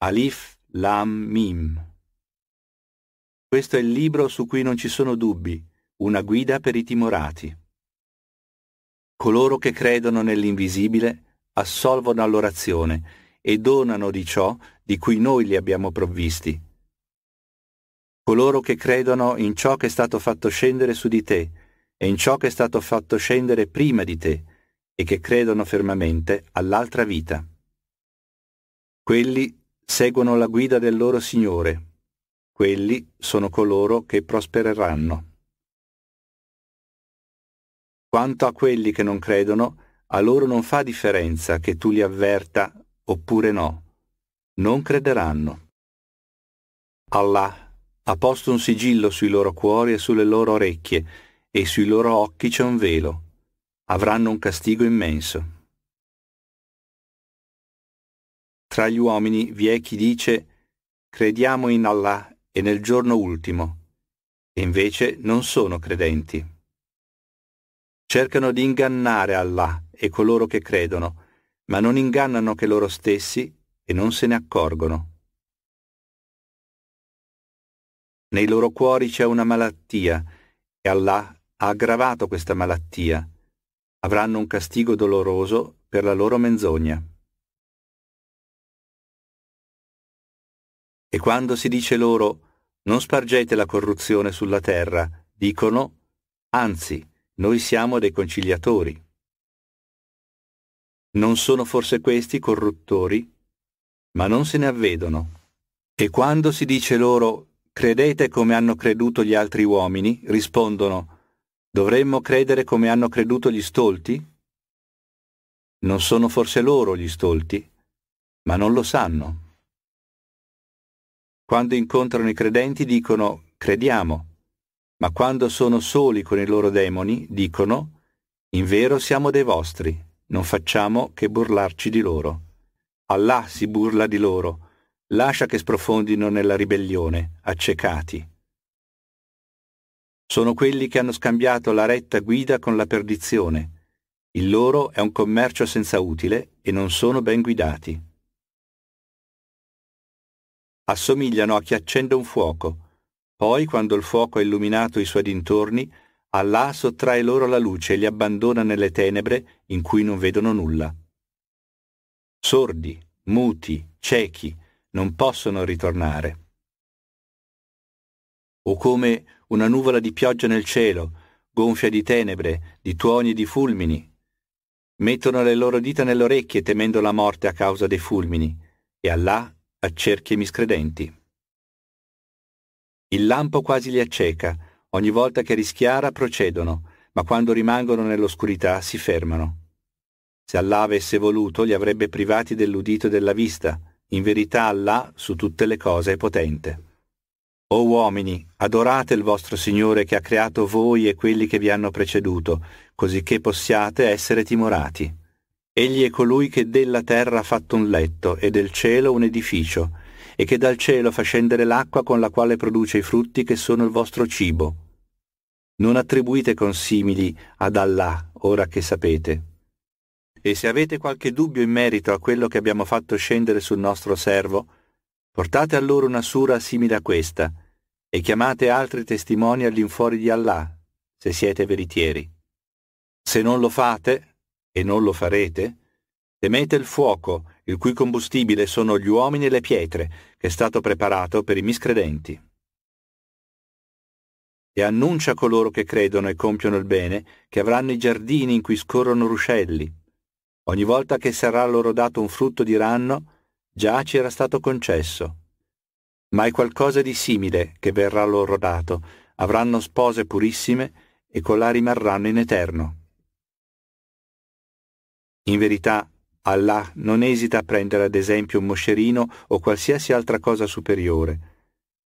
Alif Lam Mim. Questo è il libro su cui non ci sono dubbi, una guida per i timorati. Coloro che credono nell'invisibile assolvono all'orazione e donano di ciò di cui noi li abbiamo provvisti. Coloro che credono in ciò che è stato fatto scendere su di te e in ciò che è stato fatto scendere prima di te e che credono fermamente all'altra vita. Quelli seguono la guida del loro Signore. Quelli sono coloro che prospereranno. Quanto a quelli che non credono, a loro non fa differenza che tu li avverta oppure no. Non crederanno. Allah ha posto un sigillo sui loro cuori e sulle loro orecchie, e sui loro occhi c'è un velo. Avranno un castigo immenso. Tra gli uomini vi è chi dice crediamo in Allah e nel giorno ultimo, e invece non sono credenti. Cercano di ingannare Allah e coloro che credono, ma non ingannano che loro stessi e non se ne accorgono. Nei loro cuori c'è una malattia e Allah ha aggravato questa malattia. Avranno un castigo doloroso per la loro menzogna. E quando si dice loro non spargete la corruzione sulla terra, dicono anzi, noi siamo dei conciliatori. Non sono forse questi corruttori? Ma non se ne avvedono. E quando si dice loro credete come hanno creduto gli altri uomini, rispondono dovremmo credere come hanno creduto gli stolti? Non sono forse loro gli stolti, ma non lo sanno. Quando incontrano i credenti dicono crediamo, ma quando sono soli con i loro demoni dicono in vero siamo dei vostri, non facciamo che burlarci di loro. Allah si burla di loro, lascia che sprofondino nella ribellione, accecati. Sono quelli che hanno scambiato la retta guida con la perdizione. Il loro è un commercio senza utile e non sono ben guidati assomigliano a chi accende un fuoco. Poi, quando il fuoco ha illuminato i suoi dintorni, Allah sottrae loro la luce e li abbandona nelle tenebre in cui non vedono nulla. Sordi, muti, ciechi, non possono ritornare. O come una nuvola di pioggia nel cielo, gonfia di tenebre, di tuoni e di fulmini. Mettono le loro dita nelle orecchie temendo la morte a causa dei fulmini, e Allah accerchia i miscredenti. Il lampo quasi li acceca, ogni volta che rischiara procedono, ma quando rimangono nell'oscurità si fermano. Se Allah avesse voluto li avrebbe privati dell'udito e della vista, in verità Allah su tutte le cose è potente. O uomini, adorate il vostro Signore che ha creato voi e quelli che vi hanno preceduto, così che possiate essere timorati. Egli è colui che della terra ha fatto un letto e del cielo un edificio, e che dal cielo fa scendere l'acqua con la quale produce i frutti che sono il vostro cibo. Non attribuite consimili ad Allah, ora che sapete. E se avete qualche dubbio in merito a quello che abbiamo fatto scendere sul nostro servo, portate allora una sura simile a questa, e chiamate altri testimoni all'infuori di Allah, se siete veritieri. Se non lo fate, e non lo farete? Temete il fuoco, il cui combustibile sono gli uomini e le pietre, che è stato preparato per i miscredenti. E annuncia a coloro che credono e compiono il bene che avranno i giardini in cui scorrono ruscelli. Ogni volta che sarà loro dato un frutto di ranno, già ci era stato concesso. Ma è qualcosa di simile che verrà loro dato. Avranno spose purissime e con la rimarranno in eterno. In verità, Allah non esita a prendere ad esempio un moscerino o qualsiasi altra cosa superiore.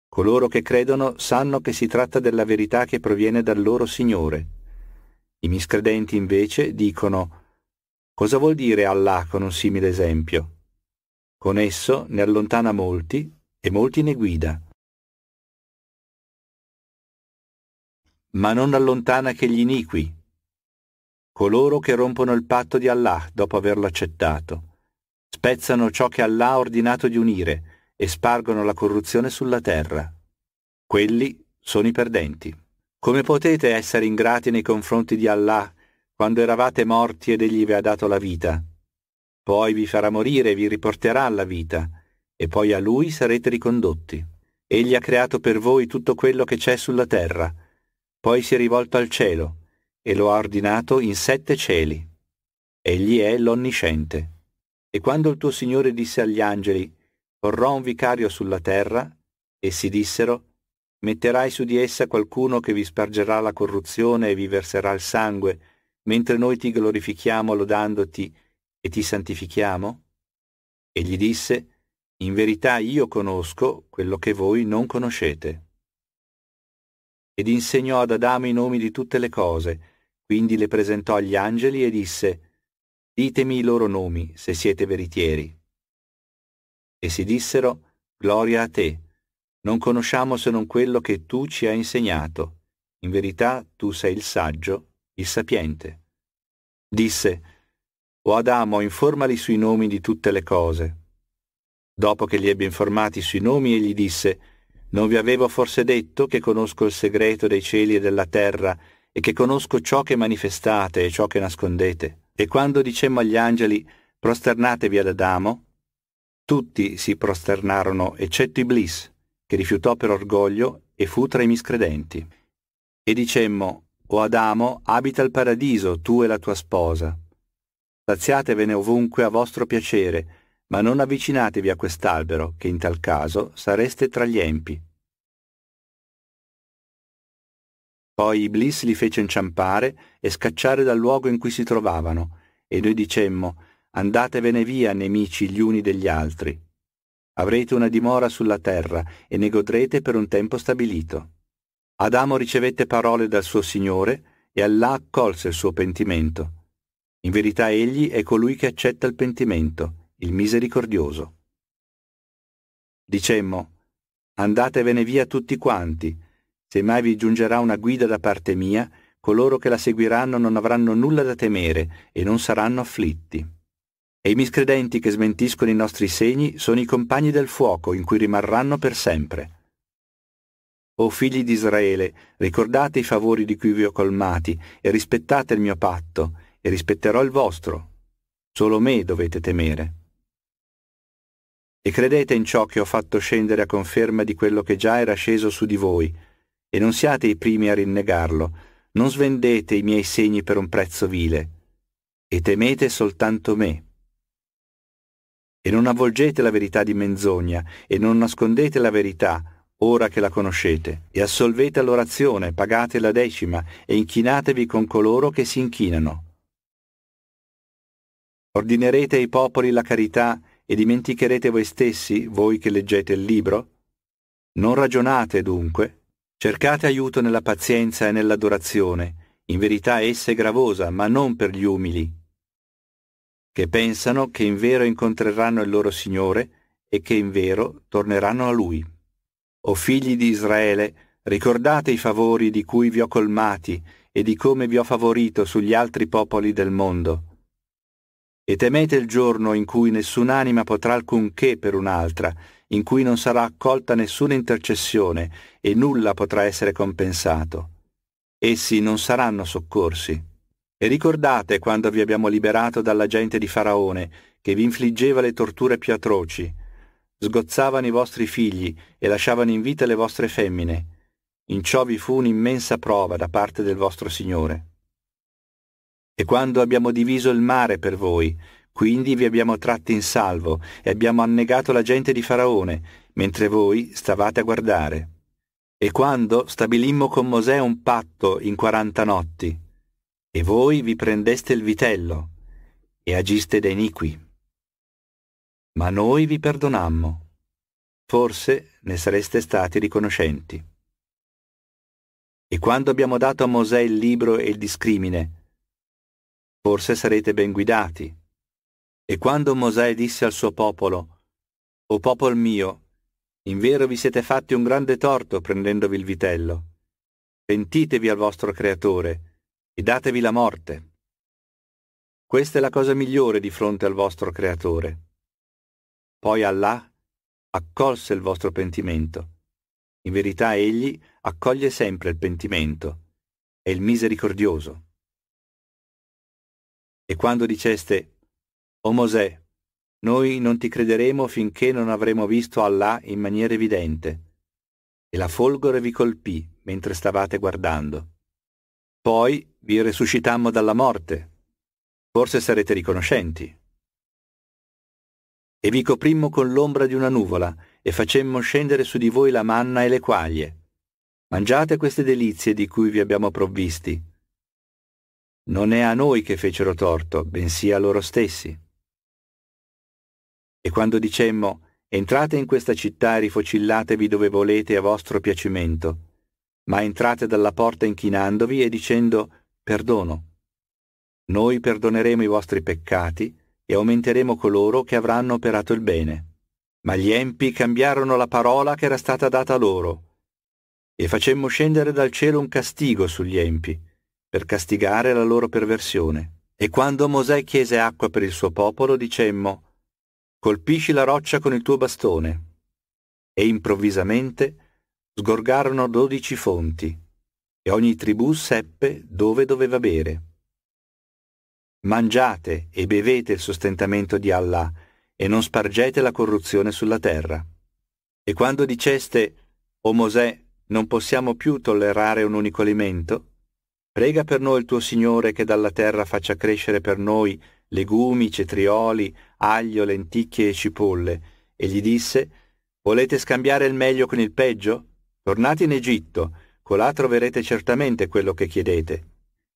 Coloro che credono sanno che si tratta della verità che proviene dal loro Signore. I miscredenti invece dicono Cosa vuol dire Allah con un simile esempio? Con esso ne allontana molti e molti ne guida. Ma non allontana che gli iniqui, coloro che rompono il patto di Allah dopo averlo accettato, spezzano ciò che Allah ha ordinato di unire e spargono la corruzione sulla terra. Quelli sono i perdenti. Come potete essere ingrati nei confronti di Allah quando eravate morti ed egli vi ha dato la vita? Poi vi farà morire e vi riporterà alla vita, e poi a lui sarete ricondotti. Egli ha creato per voi tutto quello che c'è sulla terra, poi si è rivolto al cielo e lo ha ordinato in sette cieli. Egli è l'onnisciente. E quando il tuo Signore disse agli angeli, porrò un vicario sulla terra, essi dissero, metterai su di essa qualcuno che vi spargerà la corruzione e vi verserà il sangue, mentre noi ti glorifichiamo lodandoti e ti santifichiamo? Egli disse, in verità io conosco quello che voi non conoscete. Ed insegnò ad Adamo i nomi di tutte le cose, quindi le presentò agli angeli e disse, Ditemi i loro nomi, se siete veritieri. E si dissero, Gloria a te. Non conosciamo se non quello che tu ci hai insegnato. In verità tu sei il saggio, il sapiente. Disse, O Adamo, informali sui nomi di tutte le cose. Dopo che li ebbe informati sui nomi, egli disse, Non vi avevo forse detto che conosco il segreto dei cieli e della terra, e che conosco ciò che manifestate e ciò che nascondete. E quando dicemmo agli angeli, prosternatevi ad Adamo, tutti si prosternarono, eccetto Iblis, che rifiutò per orgoglio e fu tra i miscredenti. E dicemmo, o Adamo, abita il paradiso, tu e la tua sposa. Saziatevene ovunque a vostro piacere, ma non avvicinatevi a quest'albero, che in tal caso sareste tra gli empi. Poi Iblis li fece inciampare e scacciare dal luogo in cui si trovavano, e noi dicemmo, andatevene via, nemici gli uni degli altri. Avrete una dimora sulla terra e ne godrete per un tempo stabilito. Adamo ricevette parole dal suo Signore e Allah accolse il suo pentimento. In verità egli è colui che accetta il pentimento, il misericordioso. Dicemmo, andatevene via tutti quanti, se mai vi giungerà una guida da parte mia, coloro che la seguiranno non avranno nulla da temere e non saranno afflitti. E i miscredenti che smentiscono i nostri segni sono i compagni del fuoco in cui rimarranno per sempre. O figli di Israele, ricordate i favori di cui vi ho colmati e rispettate il mio patto, e rispetterò il vostro. Solo me dovete temere. E credete in ciò che ho fatto scendere a conferma di quello che già era sceso su di voi, e non siate i primi a rinnegarlo, non svendete i miei segni per un prezzo vile, e temete soltanto me. E non avvolgete la verità di menzogna, e non nascondete la verità, ora che la conoscete, e assolvete all'orazione, pagate la decima, e inchinatevi con coloro che si inchinano. Ordinerete ai popoli la carità, e dimenticherete voi stessi, voi che leggete il libro? Non ragionate dunque, Cercate aiuto nella pazienza e nell'adorazione, in verità essa è gravosa, ma non per gli umili, che pensano che in vero incontreranno il loro Signore e che in vero torneranno a Lui. O figli di Israele, ricordate i favori di cui vi ho colmati e di come vi ho favorito sugli altri popoli del mondo. E temete il giorno in cui nessun'anima potrà alcunché per un'altra, in cui non sarà accolta nessuna intercessione e nulla potrà essere compensato. Essi non saranno soccorsi. E ricordate quando vi abbiamo liberato dalla gente di Faraone, che vi infliggeva le torture più atroci. Sgozzavano i vostri figli e lasciavano in vita le vostre femmine. In ciò vi fu un'immensa prova da parte del vostro Signore. E quando abbiamo diviso il mare per voi, quindi vi abbiamo tratti in salvo e abbiamo annegato la gente di Faraone, mentre voi stavate a guardare. E quando stabilimmo con Mosè un patto in quaranta notti, e voi vi prendeste il vitello e agiste da iniqui. Ma noi vi perdonammo. Forse ne sareste stati riconoscenti. E quando abbiamo dato a Mosè il libro e il discrimine, forse sarete ben guidati e quando Mosè disse al suo popolo, O popol mio, in vero vi siete fatti un grande torto prendendovi il vitello. Pentitevi al vostro creatore e datevi la morte. Questa è la cosa migliore di fronte al vostro creatore. Poi Allah accolse il vostro pentimento. In verità egli accoglie sempre il pentimento, è il misericordioso. E quando diceste, o Mosè, noi non ti crederemo finché non avremo visto Allah in maniera evidente. E la folgore vi colpì mentre stavate guardando. Poi vi resuscitammo dalla morte. Forse sarete riconoscenti. E vi coprimmo con l'ombra di una nuvola e facemmo scendere su di voi la manna e le quaglie. Mangiate queste delizie di cui vi abbiamo provvisti. Non è a noi che fecero torto, bensì a loro stessi. E quando dicemmo Entrate in questa città e rifocillatevi dove volete a vostro piacimento, ma entrate dalla porta inchinandovi e dicendo Perdono. Noi perdoneremo i vostri peccati e aumenteremo coloro che avranno operato il bene. Ma gli empi cambiarono la parola che era stata data loro, e facemmo scendere dal cielo un castigo sugli empi, per castigare la loro perversione. E quando Mosè chiese acqua per il suo popolo, dicemmo, colpisci la roccia con il tuo bastone. E improvvisamente sgorgarono dodici fonti, e ogni tribù seppe dove doveva bere. Mangiate e bevete il sostentamento di Allah, e non spargete la corruzione sulla terra. E quando diceste, O Mosè, non possiamo più tollerare un unico alimento, prega per noi il tuo Signore che dalla terra faccia crescere per noi legumi, cetrioli, aglio, lenticchie e cipolle, e gli disse Volete scambiare il meglio con il peggio? Tornate in Egitto, colà troverete certamente quello che chiedete.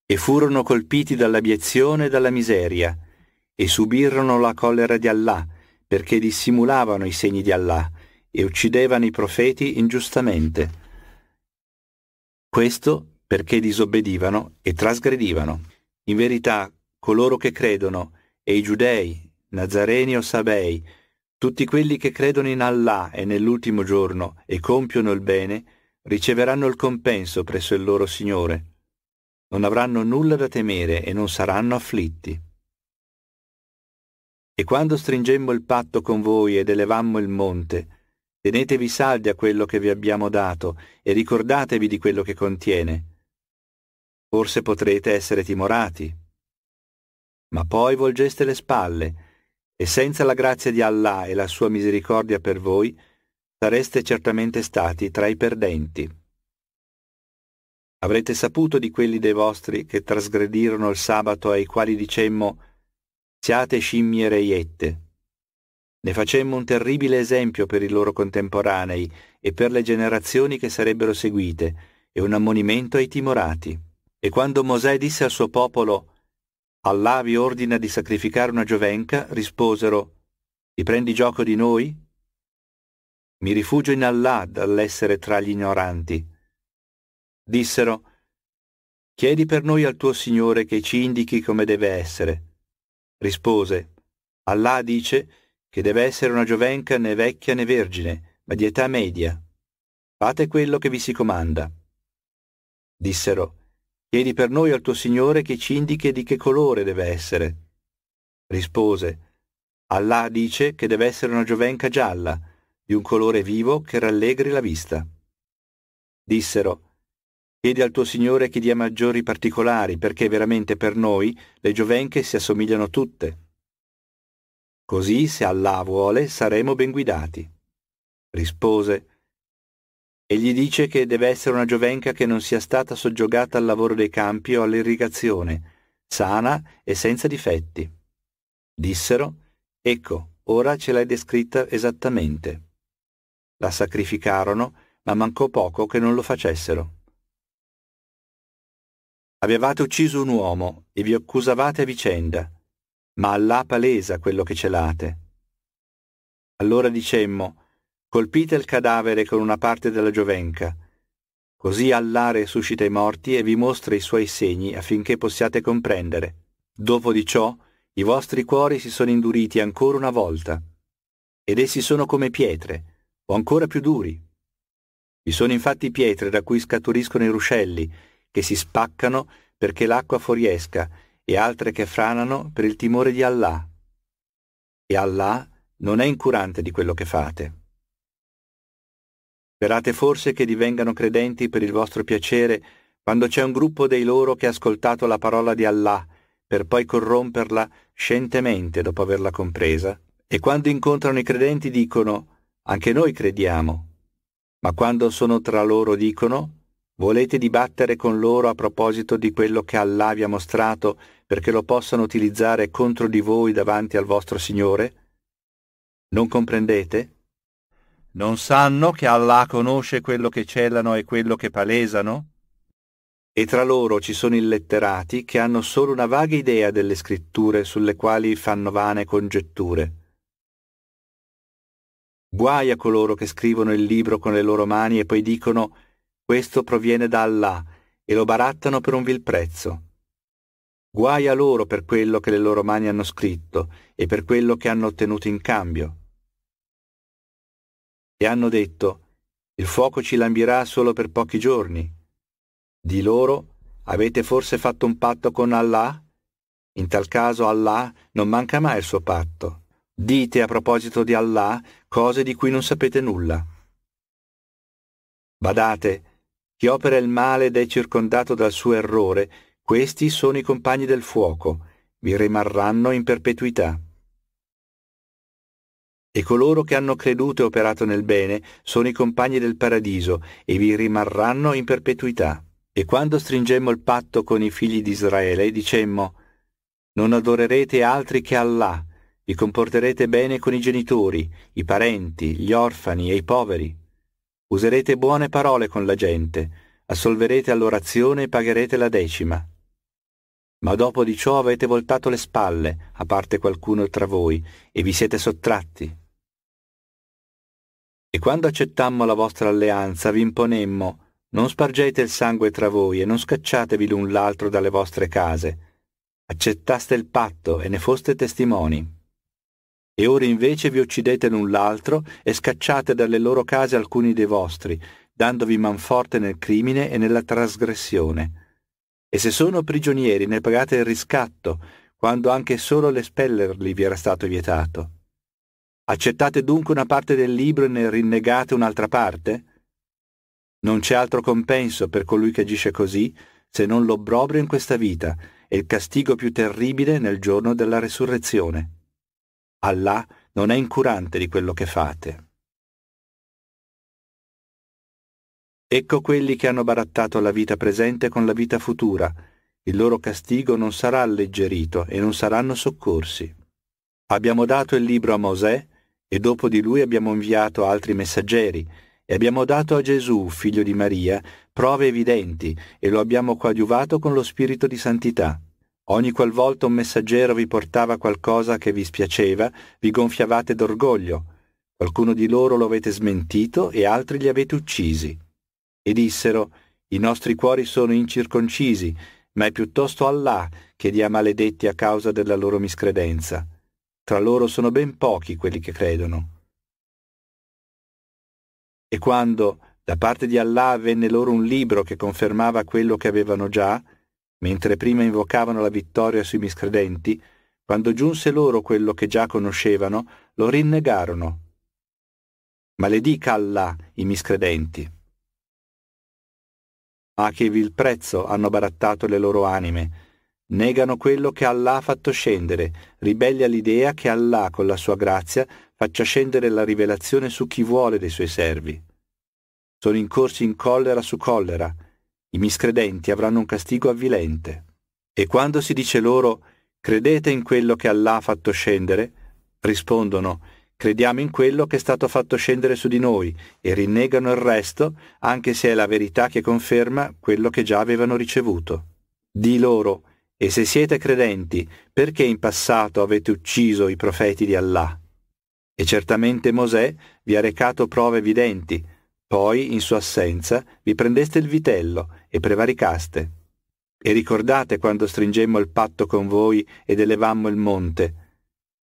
E furono colpiti dall'abiezione e dalla miseria, e subirono la collera di Allah, perché dissimulavano i segni di Allah e uccidevano i profeti ingiustamente. Questo perché disobbedivano e trasgredivano. In verità, coloro che credono, e i giudei, nazareni o sabei, tutti quelli che credono in Allah e nell'ultimo giorno e compiono il bene, riceveranno il compenso presso il loro Signore. Non avranno nulla da temere e non saranno afflitti. E quando stringemmo il patto con voi ed elevammo il monte, tenetevi saldi a quello che vi abbiamo dato e ricordatevi di quello che contiene. Forse potrete essere timorati ma poi volgeste le spalle, e senza la grazia di Allah e la sua misericordia per voi, sareste certamente stati tra i perdenti. Avrete saputo di quelli dei vostri che trasgredirono il sabato ai quali dicemmo siate scimmie reiette. Ne facemmo un terribile esempio per i loro contemporanei e per le generazioni che sarebbero seguite, e un ammonimento ai timorati. E quando Mosè disse al suo popolo Allah vi ordina di sacrificare una giovenca, risposero, ti prendi gioco di noi? Mi rifugio in Allah dall'essere tra gli ignoranti. Dissero, chiedi per noi al tuo Signore che ci indichi come deve essere. Rispose, Allah dice che deve essere una giovenca né vecchia né vergine, ma di età media. Fate quello che vi si comanda. Dissero, Chiedi per noi al tuo Signore che ci indichi di che colore deve essere. Rispose, Allah dice che deve essere una giovenca gialla, di un colore vivo che rallegri la vista. Dissero, chiedi al tuo Signore che dia maggiori particolari, perché veramente per noi le giovenche si assomigliano tutte. Così, se Allah vuole, saremo ben guidati. Rispose, e gli dice che deve essere una giovenca che non sia stata soggiogata al lavoro dei campi o all'irrigazione, sana e senza difetti. Dissero, ecco, ora ce l'hai descritta esattamente. La sacrificarono, ma mancò poco che non lo facessero. Avevate ucciso un uomo e vi accusavate a vicenda, ma Allah palesa quello che celate. Allora dicemmo, colpite il cadavere con una parte della giovenca. Così Allah resuscita i morti e vi mostra i suoi segni affinché possiate comprendere. Dopo di ciò, i vostri cuori si sono induriti ancora una volta, ed essi sono come pietre, o ancora più duri. Vi sono infatti pietre da cui scaturiscono i ruscelli, che si spaccano perché l'acqua fuoriesca, e altre che franano per il timore di Allah. E Allah non è incurante di quello che fate. Sperate forse che divengano credenti per il vostro piacere quando c'è un gruppo dei loro che ha ascoltato la parola di Allah per poi corromperla scientemente dopo averla compresa, e quando incontrano i credenti dicono anche noi crediamo, ma quando sono tra loro dicono volete dibattere con loro a proposito di quello che Allah vi ha mostrato perché lo possano utilizzare contro di voi davanti al vostro Signore? Non comprendete? Non sanno che Allah conosce quello che celano e quello che palesano? E tra loro ci sono i letterati che hanno solo una vaga idea delle scritture sulle quali fanno vane congetture. Guai a coloro che scrivono il libro con le loro mani e poi dicono questo proviene da Allah e lo barattano per un vil prezzo. Guai a loro per quello che le loro mani hanno scritto e per quello che hanno ottenuto in cambio e hanno detto il fuoco ci lambirà solo per pochi giorni. Di loro avete forse fatto un patto con Allah? In tal caso Allah non manca mai il suo patto. Dite a proposito di Allah cose di cui non sapete nulla. Badate, chi opera il male ed è circondato dal suo errore, questi sono i compagni del fuoco, vi rimarranno in perpetuità e coloro che hanno creduto e operato nel bene sono i compagni del paradiso e vi rimarranno in perpetuità. E quando stringemmo il patto con i figli di Israele, dicemmo, non adorerete altri che Allah, vi comporterete bene con i genitori, i parenti, gli orfani e i poveri. Userete buone parole con la gente, assolverete all'orazione e pagherete la decima. Ma dopo di ciò avete voltato le spalle, a parte qualcuno tra voi, e vi siete sottratti e quando accettammo la vostra alleanza vi imponemmo non spargete il sangue tra voi e non scacciatevi l'un l'altro dalle vostre case. Accettaste il patto e ne foste testimoni. E ora invece vi uccidete l'un l'altro e scacciate dalle loro case alcuni dei vostri, dandovi manforte nel crimine e nella trasgressione. E se sono prigionieri ne pagate il riscatto, quando anche solo l'espellerli vi era stato vietato. Accettate dunque una parte del libro e ne rinnegate un'altra parte? Non c'è altro compenso per colui che agisce così se non l'obbrobrio in questa vita e il castigo più terribile nel giorno della resurrezione. Allah non è incurante di quello che fate. Ecco quelli che hanno barattato la vita presente con la vita futura. Il loro castigo non sarà alleggerito e non saranno soccorsi. Abbiamo dato il libro a Mosè e dopo di lui abbiamo inviato altri messaggeri, e abbiamo dato a Gesù, figlio di Maria, prove evidenti, e lo abbiamo coadiuvato con lo Spirito di Santità. Ogni qualvolta un messaggero vi portava qualcosa che vi spiaceva, vi gonfiavate d'orgoglio. Qualcuno di loro lo avete smentito e altri li avete uccisi. E dissero, i nostri cuori sono incirconcisi, ma è piuttosto Allah che li ha maledetti a causa della loro miscredenza. Tra loro sono ben pochi quelli che credono. E quando da parte di Allah venne loro un libro che confermava quello che avevano già, mentre prima invocavano la vittoria sui miscredenti, quando giunse loro quello che già conoscevano, lo rinnegarono. Maledica Allah i miscredenti. Ma che vil prezzo hanno barattato le loro anime, Negano quello che Allah ha fatto scendere, ribelli all'idea che Allah con la sua grazia faccia scendere la rivelazione su chi vuole dei suoi servi. Sono incorsi in collera su collera, i miscredenti avranno un castigo avvilente. E quando si dice loro credete in quello che Allah ha fatto scendere, rispondono crediamo in quello che è stato fatto scendere su di noi e rinnegano il resto, anche se è la verità che conferma quello che già avevano ricevuto. Di loro, e se siete credenti, perché in passato avete ucciso i profeti di Allah? E certamente Mosè vi ha recato prove evidenti, poi in sua assenza vi prendeste il vitello e prevaricaste. E ricordate quando stringemmo il patto con voi ed elevammo il monte.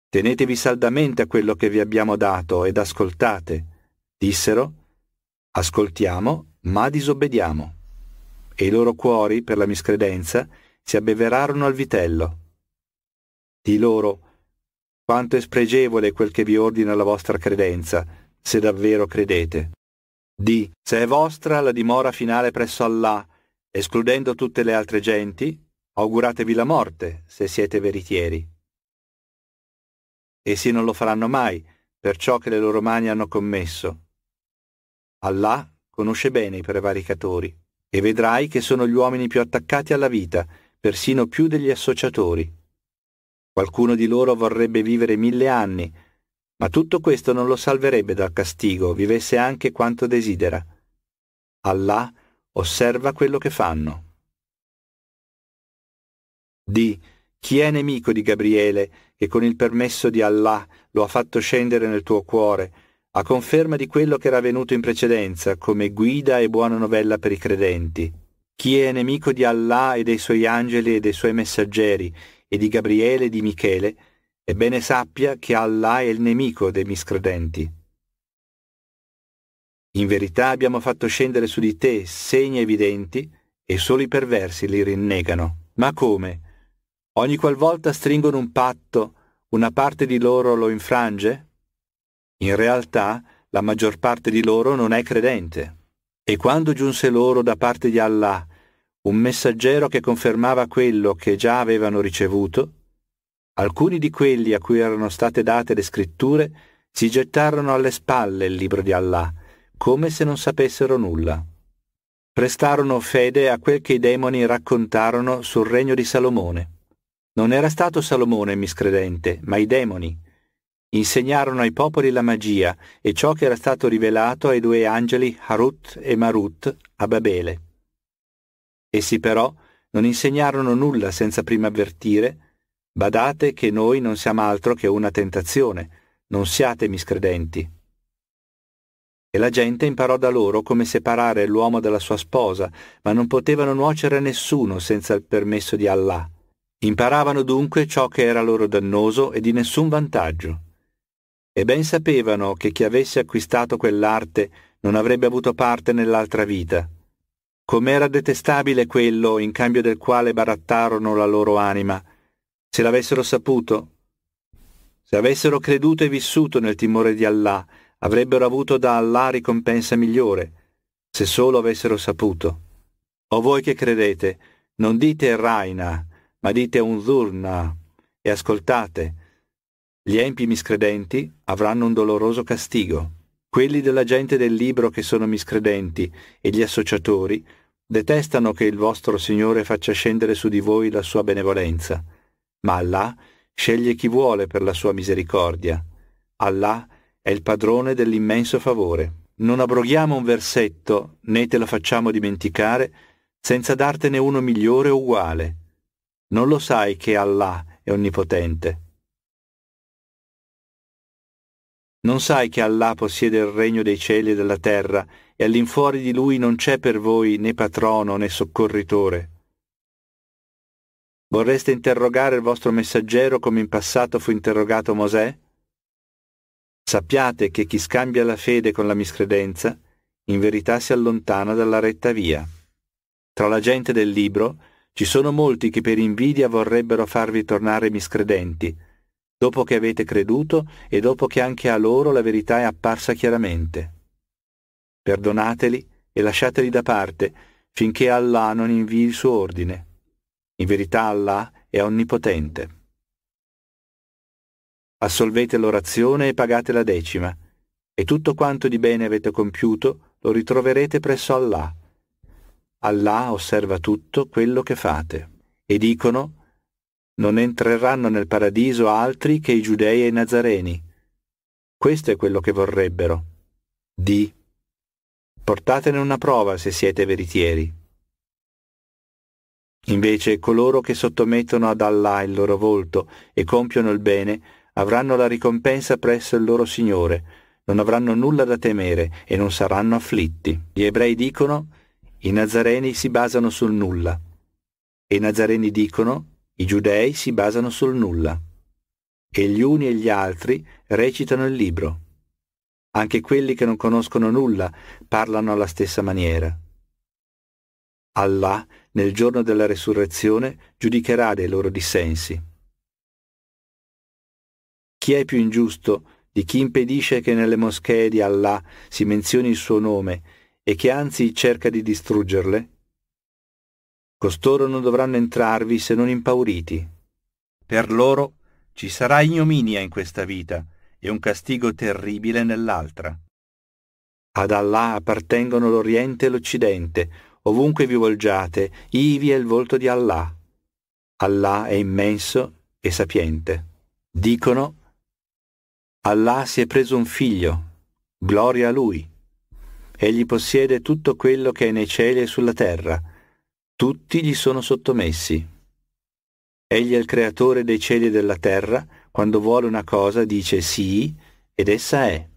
Tenetevi saldamente a quello che vi abbiamo dato ed ascoltate. Dissero, ascoltiamo ma disobbediamo. E i loro cuori, per la miscredenza, si abbeverarono al vitello. Di loro, quanto è spregevole quel che vi ordina la vostra credenza, se davvero credete. Di, se è vostra la dimora finale presso Allah, escludendo tutte le altre genti, auguratevi la morte, se siete veritieri. Essi non lo faranno mai, per ciò che le loro mani hanno commesso. Allah conosce bene i prevaricatori, e vedrai che sono gli uomini più attaccati alla vita, persino più degli associatori. Qualcuno di loro vorrebbe vivere mille anni, ma tutto questo non lo salverebbe dal castigo, vivesse anche quanto desidera. Allah osserva quello che fanno. Di chi è nemico di Gabriele che con il permesso di Allah lo ha fatto scendere nel tuo cuore, a conferma di quello che era venuto in precedenza come guida e buona novella per i credenti. Chi è nemico di Allah e dei suoi angeli e dei suoi messaggeri, e di Gabriele e di Michele, ebbene sappia che Allah è il nemico dei miscredenti. In verità abbiamo fatto scendere su di te segni evidenti e solo i perversi li rinnegano. Ma come? Ogni qualvolta stringono un patto, una parte di loro lo infrange? In realtà la maggior parte di loro non è credente. E quando giunse loro da parte di Allah un messaggero che confermava quello che già avevano ricevuto, alcuni di quelli a cui erano state date le scritture si gettarono alle spalle il libro di Allah, come se non sapessero nulla. Prestarono fede a quel che i demoni raccontarono sul regno di Salomone. Non era stato Salomone miscredente, ma i demoni, insegnarono ai popoli la magia e ciò che era stato rivelato ai due angeli Harut e Marut a Babele. Essi però non insegnarono nulla senza prima avvertire, badate che noi non siamo altro che una tentazione, non siate miscredenti. E la gente imparò da loro come separare l'uomo dalla sua sposa, ma non potevano nuocere a nessuno senza il permesso di Allah. Imparavano dunque ciò che era loro dannoso e di nessun vantaggio e ben sapevano che chi avesse acquistato quell'arte non avrebbe avuto parte nell'altra vita. Com'era detestabile quello in cambio del quale barattarono la loro anima. Se l'avessero saputo, se avessero creduto e vissuto nel timore di Allah, avrebbero avuto da Allah ricompensa migliore, se solo avessero saputo. O voi che credete, non dite Raina, ma dite Unzurna, e ascoltate, gli empi miscredenti avranno un doloroso castigo. Quelli della gente del libro che sono miscredenti e gli associatori detestano che il vostro Signore faccia scendere su di voi la sua benevolenza. Ma Allah sceglie chi vuole per la sua misericordia. Allah è il padrone dell'immenso favore. Non abroghiamo un versetto né te lo facciamo dimenticare senza dartene uno migliore o uguale. Non lo sai che Allah è onnipotente. Non sai che Allah possiede il regno dei cieli e della terra, e all'infuori di lui non c'è per voi né patrono né soccorritore. Vorreste interrogare il vostro messaggero come in passato fu interrogato Mosè? Sappiate che chi scambia la fede con la miscredenza, in verità si allontana dalla retta via. Tra la gente del libro ci sono molti che per invidia vorrebbero farvi tornare miscredenti, dopo che avete creduto e dopo che anche a loro la verità è apparsa chiaramente. Perdonateli e lasciateli da parte finché Allah non invii il suo ordine. In verità Allah è onnipotente. Assolvete l'orazione e pagate la decima, e tutto quanto di bene avete compiuto lo ritroverete presso Allah. Allah osserva tutto quello che fate. E dicono, non entreranno nel paradiso altri che i giudei e i nazareni. Questo è quello che vorrebbero. Di. Portatene una prova se siete veritieri. Invece coloro che sottomettono ad Allah il loro volto e compiono il bene avranno la ricompensa presso il loro Signore, non avranno nulla da temere e non saranno afflitti. Gli ebrei dicono, i nazareni si basano sul nulla. E i nazareni dicono, i giudei si basano sul nulla e gli uni e gli altri recitano il libro. Anche quelli che non conoscono nulla parlano alla stessa maniera. Allah, nel giorno della resurrezione, giudicherà dei loro dissensi. Chi è più ingiusto di chi impedisce che nelle moschee di Allah si menzioni il suo nome e che anzi cerca di distruggerle? Costoro non dovranno entrarvi se non impauriti. Per loro ci sarà ignominia in questa vita e un castigo terribile nell'altra. Ad Allah appartengono l'Oriente e l'Occidente, ovunque vi volgiate, ivi è il volto di Allah. Allah è immenso e sapiente. Dicono, Allah si è preso un figlio, gloria a lui. Egli possiede tutto quello che è nei cieli e sulla terra tutti gli sono sottomessi. Egli è il creatore dei cieli e della terra, quando vuole una cosa dice sì ed essa è.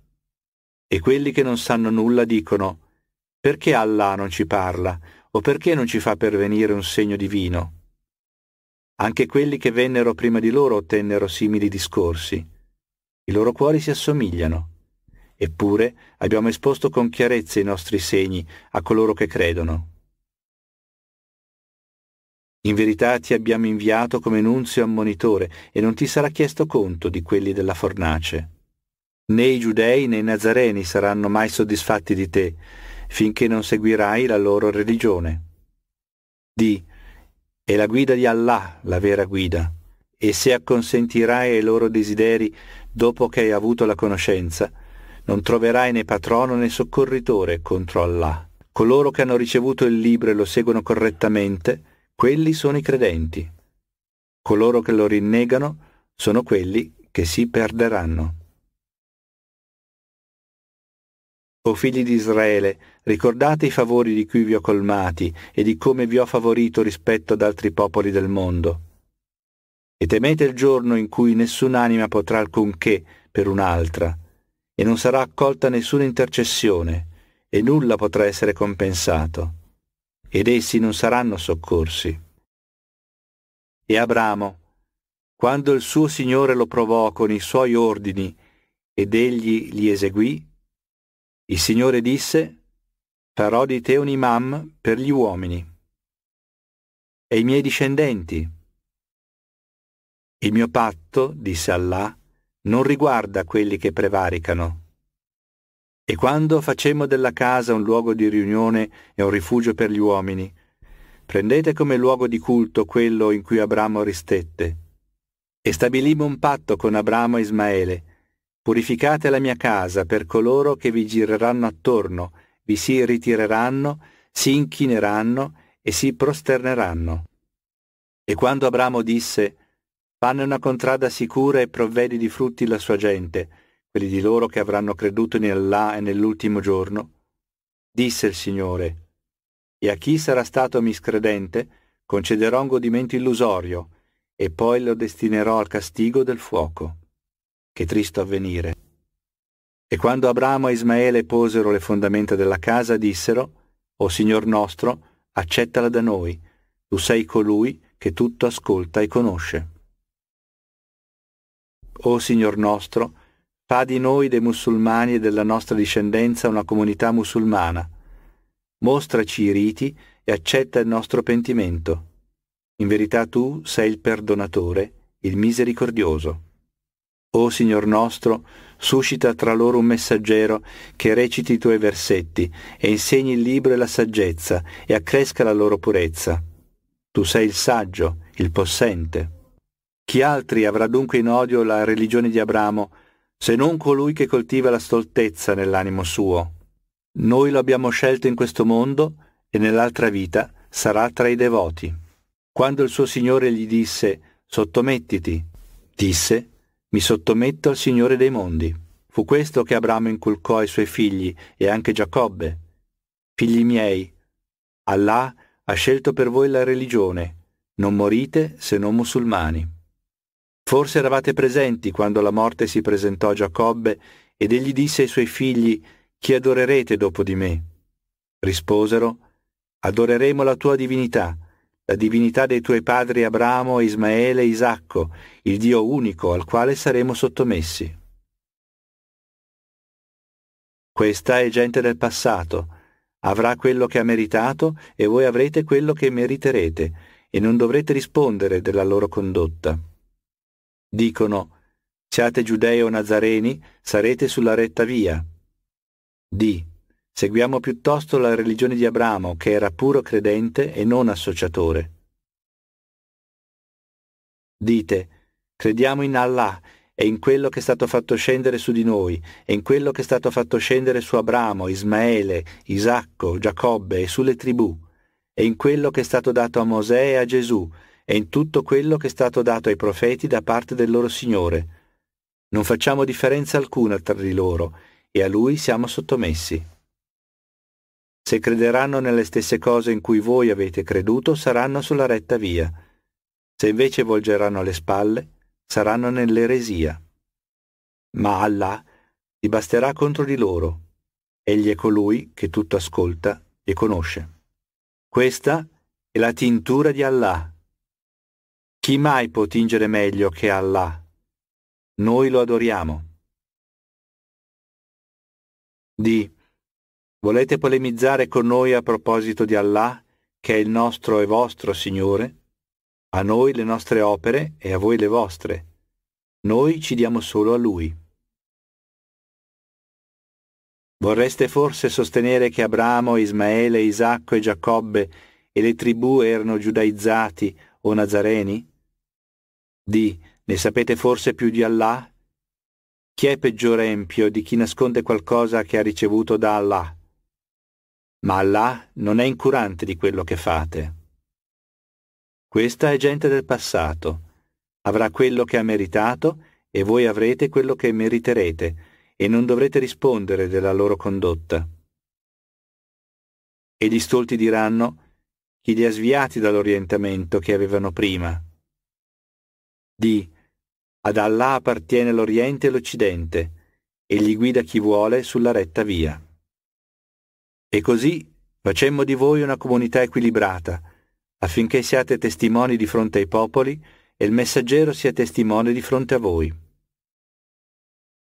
E quelli che non sanno nulla dicono perché Allah non ci parla o perché non ci fa pervenire un segno divino. Anche quelli che vennero prima di loro ottennero simili discorsi. I loro cuori si assomigliano. Eppure abbiamo esposto con chiarezza i nostri segni a coloro che credono. In verità ti abbiamo inviato come nunzio ammonitore e non ti sarà chiesto conto di quelli della fornace. Né i giudei né i nazareni saranno mai soddisfatti di te, finché non seguirai la loro religione. Di, è la guida di Allah la vera guida, e se acconsentirai ai loro desideri dopo che hai avuto la conoscenza, non troverai né patrono né soccorritore contro Allah. Coloro che hanno ricevuto il libro e lo seguono correttamente, quelli sono i credenti. Coloro che lo rinnegano sono quelli che si perderanno. O figli di Israele, ricordate i favori di cui vi ho colmati e di come vi ho favorito rispetto ad altri popoli del mondo. E temete il giorno in cui nessun'anima potrà alcunché per un'altra, e non sarà accolta nessuna intercessione, e nulla potrà essere compensato ed essi non saranno soccorsi. E Abramo, quando il suo Signore lo provò con i suoi ordini ed egli li eseguì, il Signore disse, farò di te un imam per gli uomini e i miei discendenti. Il mio patto, disse Allah, non riguarda quelli che prevaricano e quando facemmo della casa un luogo di riunione e un rifugio per gli uomini, prendete come luogo di culto quello in cui Abramo ristette. E stabilimmo un patto con Abramo e Ismaele. Purificate la mia casa per coloro che vi gireranno attorno, vi si ritireranno, si inchineranno e si prosterneranno. E quando Abramo disse, Fanne una contrada sicura e provvedi di frutti la sua gente, quelli di loro che avranno creduto in Allah e nell'ultimo giorno, disse il Signore, e a chi sarà stato miscredente concederò un godimento illusorio, e poi lo destinerò al castigo del fuoco. Che tristo avvenire. E quando Abramo e Ismaele posero le fondamenta della casa, dissero, O Signor nostro, accettala da noi, tu sei colui che tutto ascolta e conosce. O Signor nostro, Fa di noi dei musulmani e della nostra discendenza una comunità musulmana. Mostraci i riti e accetta il nostro pentimento. In verità tu sei il perdonatore, il misericordioso. O Signor nostro, suscita tra loro un messaggero che reciti i tuoi versetti e insegni il libro e la saggezza e accresca la loro purezza. Tu sei il saggio, il possente. Chi altri avrà dunque in odio la religione di Abramo se non colui che coltiva la stoltezza nell'animo suo. Noi lo abbiamo scelto in questo mondo e nell'altra vita sarà tra i devoti. Quando il suo Signore gli disse, sottomettiti, disse, mi sottometto al Signore dei mondi. Fu questo che Abramo inculcò ai suoi figli e anche Giacobbe. Figli miei, Allah ha scelto per voi la religione, non morite se non musulmani. Forse eravate presenti quando la morte si presentò a Giacobbe ed egli disse ai suoi figli, Chi adorerete dopo di me? Risposero, Adoreremo la tua divinità, la divinità dei tuoi padri Abramo, Ismaele e Isacco, il Dio unico al quale saremo sottomessi. Questa è gente del passato, avrà quello che ha meritato e voi avrete quello che meriterete, e non dovrete rispondere della loro condotta dicono siate giudei o nazareni, sarete sulla retta via. D. Seguiamo piuttosto la religione di Abramo, che era puro credente e non associatore. Dite, crediamo in Allah e in quello che è stato fatto scendere su di noi, e in quello che è stato fatto scendere su Abramo, Ismaele, Isacco, Giacobbe e sulle tribù, e in quello che è stato dato a Mosè e a Gesù, e in tutto quello che è stato dato ai profeti da parte del loro Signore. Non facciamo differenza alcuna tra di loro, e a Lui siamo sottomessi. Se crederanno nelle stesse cose in cui voi avete creduto, saranno sulla retta via. Se invece volgeranno le spalle, saranno nell'eresia. Ma Allah ti basterà contro di loro. Egli è colui che tutto ascolta e conosce. Questa è la tintura di Allah, chi mai può tingere meglio che Allah? Noi lo adoriamo. Di. Volete polemizzare con noi a proposito di Allah, che è il nostro e vostro Signore? A noi le nostre opere e a voi le vostre. Noi ci diamo solo a Lui. Vorreste forse sostenere che Abramo, Ismaele, Isacco e Giacobbe e le tribù erano giudaizzati o nazareni? di ne sapete forse più di Allah? Chi è peggiore empio di chi nasconde qualcosa che ha ricevuto da Allah? Ma Allah non è incurante di quello che fate. Questa è gente del passato. Avrà quello che ha meritato e voi avrete quello che meriterete e non dovrete rispondere della loro condotta. E gli stolti diranno, chi li ha sviati dall'orientamento che avevano prima? di Ad Allah appartiene l'Oriente e l'Occidente, e gli guida chi vuole sulla retta via. E così facemmo di voi una comunità equilibrata, affinché siate testimoni di fronte ai popoli e il messaggero sia testimone di fronte a voi.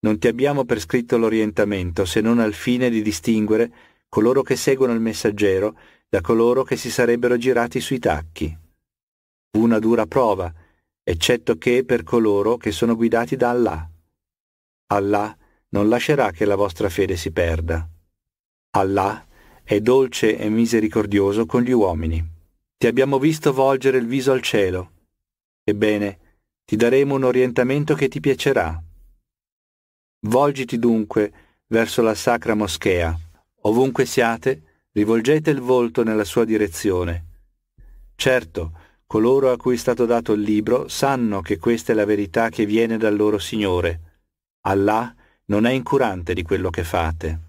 Non ti abbiamo prescritto l'orientamento se non al fine di distinguere coloro che seguono il messaggero da coloro che si sarebbero girati sui tacchi. una dura prova, eccetto che per coloro che sono guidati da Allah. Allah non lascerà che la vostra fede si perda. Allah è dolce e misericordioso con gli uomini. Ti abbiamo visto volgere il viso al cielo. Ebbene, ti daremo un orientamento che ti piacerà. Volgiti dunque verso la sacra moschea. Ovunque siate, rivolgete il volto nella sua direzione. Certo, coloro a cui è stato dato il libro sanno che questa è la verità che viene dal loro Signore. Allah non è incurante di quello che fate.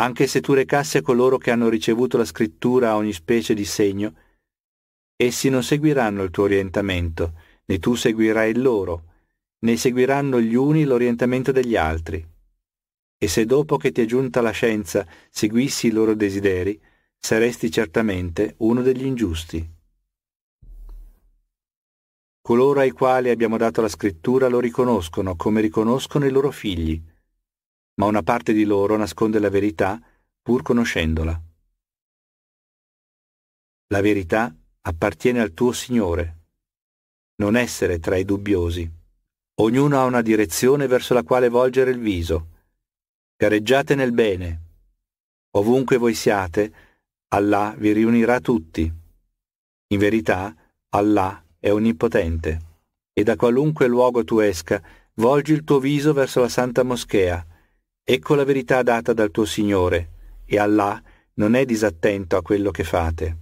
Anche se tu recassi a coloro che hanno ricevuto la scrittura a ogni specie di segno, essi non seguiranno il tuo orientamento, né tu seguirai il loro, né seguiranno gli uni l'orientamento degli altri. E se dopo che ti è giunta la scienza seguissi i loro desideri, saresti certamente uno degli ingiusti. Coloro ai quali abbiamo dato la scrittura lo riconoscono come riconoscono i loro figli, ma una parte di loro nasconde la verità pur conoscendola. La verità appartiene al tuo Signore. Non essere tra i dubbiosi. Ognuno ha una direzione verso la quale volgere il viso. Gareggiate nel bene. Ovunque voi siate, Allah vi riunirà tutti. In verità, Allah è onnipotente, e da qualunque luogo tu esca, volgi il tuo viso verso la santa moschea. Ecco la verità data dal tuo Signore, e Allah non è disattento a quello che fate.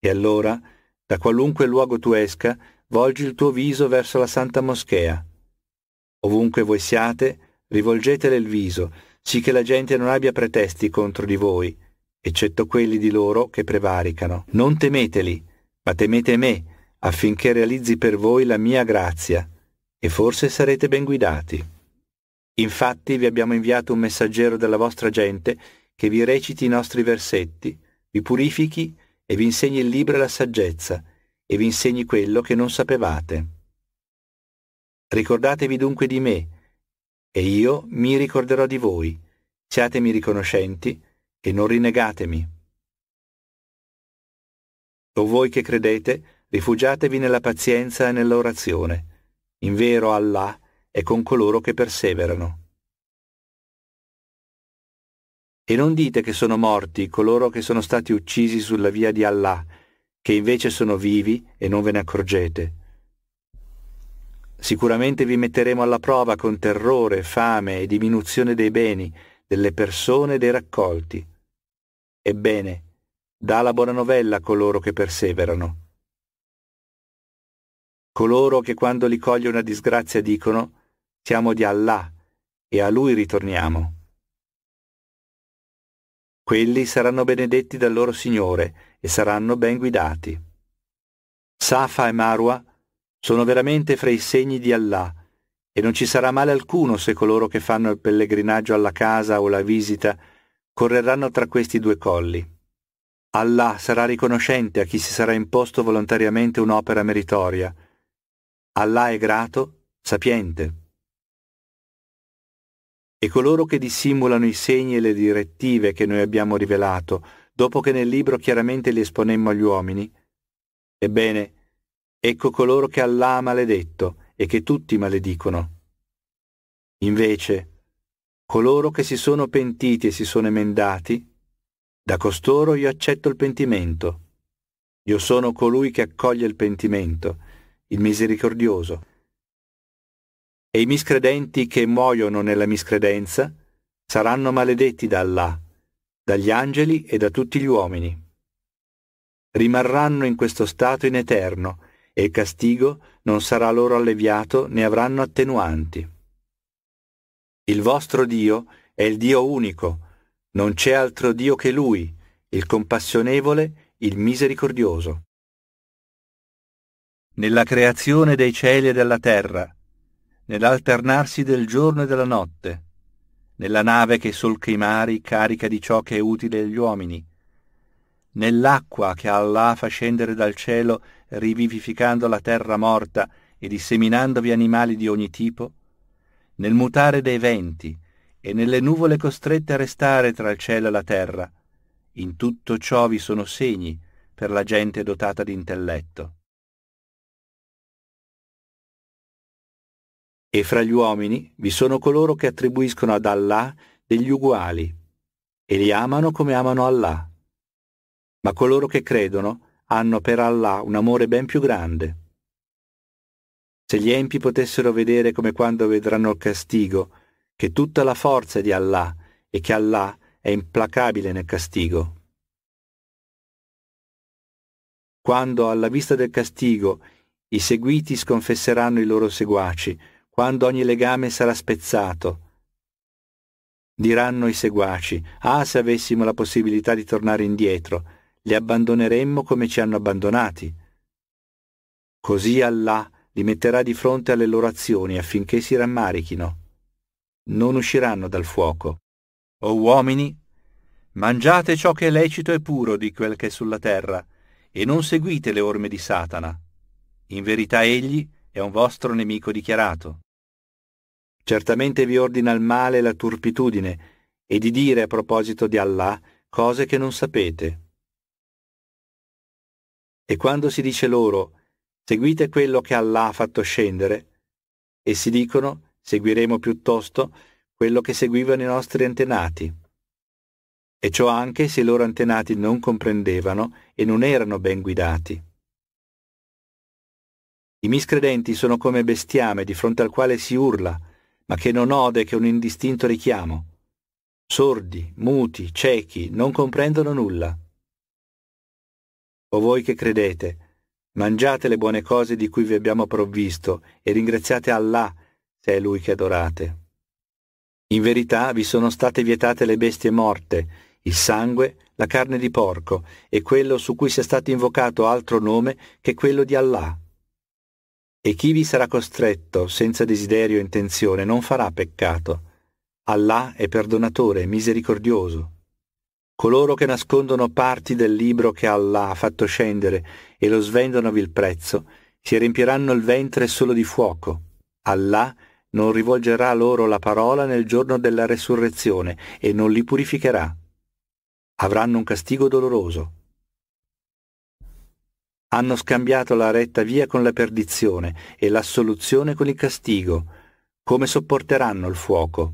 E allora, da qualunque luogo tu esca, volgi il tuo viso verso la santa moschea. Ovunque voi siate, rivolgetele il viso, sì che la gente non abbia pretesti contro di voi, eccetto quelli di loro che prevaricano. Non temeteli, ma temete me, affinché realizzi per voi la mia grazia, e forse sarete ben guidati. Infatti vi abbiamo inviato un messaggero della vostra gente che vi reciti i nostri versetti, vi purifichi e vi insegni il libro e la saggezza, e vi insegni quello che non sapevate. Ricordatevi dunque di me, e io mi ricorderò di voi. Siatemi riconoscenti e non rinnegatemi. O voi che credete, rifugiatevi nella pazienza e nell'orazione. In vero Allah è con coloro che perseverano. E non dite che sono morti coloro che sono stati uccisi sulla via di Allah, che invece sono vivi e non ve ne accorgete. Sicuramente vi metteremo alla prova con terrore, fame e diminuzione dei beni, delle persone e dei raccolti. Ebbene, Dà la buona novella a coloro che perseverano. Coloro che quando li coglie una disgrazia dicono siamo di Allah e a Lui ritorniamo. Quelli saranno benedetti dal loro Signore e saranno ben guidati. Safa e Marwa sono veramente fra i segni di Allah e non ci sarà male alcuno se coloro che fanno il pellegrinaggio alla casa o la visita correranno tra questi due colli. Allah sarà riconoscente a chi si sarà imposto volontariamente un'opera meritoria. Allah è grato, sapiente. E coloro che dissimulano i segni e le direttive che noi abbiamo rivelato, dopo che nel libro chiaramente li esponemmo agli uomini, ebbene, ecco coloro che Allah ha maledetto e che tutti maledicono. Invece, coloro che si sono pentiti e si sono emendati, da costoro io accetto il pentimento. Io sono colui che accoglie il pentimento, il misericordioso. E i miscredenti che muoiono nella miscredenza saranno maledetti da Allah, dagli angeli e da tutti gli uomini. Rimarranno in questo stato in eterno e il castigo non sarà loro alleviato né avranno attenuanti. Il vostro Dio è il Dio unico, non c'è altro Dio che Lui, il compassionevole, il misericordioso. Nella creazione dei cieli e della terra, nell'alternarsi del giorno e della notte, nella nave che solca i mari carica di ciò che è utile agli uomini, nell'acqua che Allah fa scendere dal cielo rivivificando la terra morta e disseminandovi animali di ogni tipo, nel mutare dei venti, e nelle nuvole costrette a restare tra il cielo e la terra. In tutto ciò vi sono segni per la gente dotata di intelletto. E fra gli uomini vi sono coloro che attribuiscono ad Allah degli uguali e li amano come amano Allah. Ma coloro che credono hanno per Allah un amore ben più grande. Se gli empi potessero vedere come quando vedranno il castigo, che tutta la forza è di Allah e che Allah è implacabile nel castigo. Quando alla vista del castigo i seguiti sconfesseranno i loro seguaci, quando ogni legame sarà spezzato, diranno i seguaci, ah se avessimo la possibilità di tornare indietro, li abbandoneremmo come ci hanno abbandonati. Così Allah li metterà di fronte alle loro azioni affinché si rammarichino non usciranno dal fuoco. O uomini, mangiate ciò che è lecito e puro di quel che è sulla terra, e non seguite le orme di Satana. In verità egli è un vostro nemico dichiarato. Certamente vi ordina il male e la turpitudine, e di dire a proposito di Allah cose che non sapete. E quando si dice loro, seguite quello che Allah ha fatto scendere, e si dicono, seguiremo piuttosto quello che seguivano i nostri antenati. E ciò anche se i loro antenati non comprendevano e non erano ben guidati. I miscredenti sono come bestiame di fronte al quale si urla, ma che non ode che un indistinto richiamo. Sordi, muti, ciechi, non comprendono nulla. O voi che credete, mangiate le buone cose di cui vi abbiamo provvisto e ringraziate Allah se è lui che adorate. In verità vi sono state vietate le bestie morte, il sangue, la carne di porco e quello su cui sia stato invocato altro nome che quello di Allah. E chi vi sarà costretto senza desiderio e intenzione non farà peccato. Allah è perdonatore e misericordioso. Coloro che nascondono parti del libro che Allah ha fatto scendere e lo svendono a vil prezzo, si riempiranno il ventre solo di fuoco. Allah è non rivolgerà loro la parola nel giorno della resurrezione e non li purificherà. Avranno un castigo doloroso. Hanno scambiato la retta via con la perdizione e l'assoluzione con il castigo. Come sopporteranno il fuoco?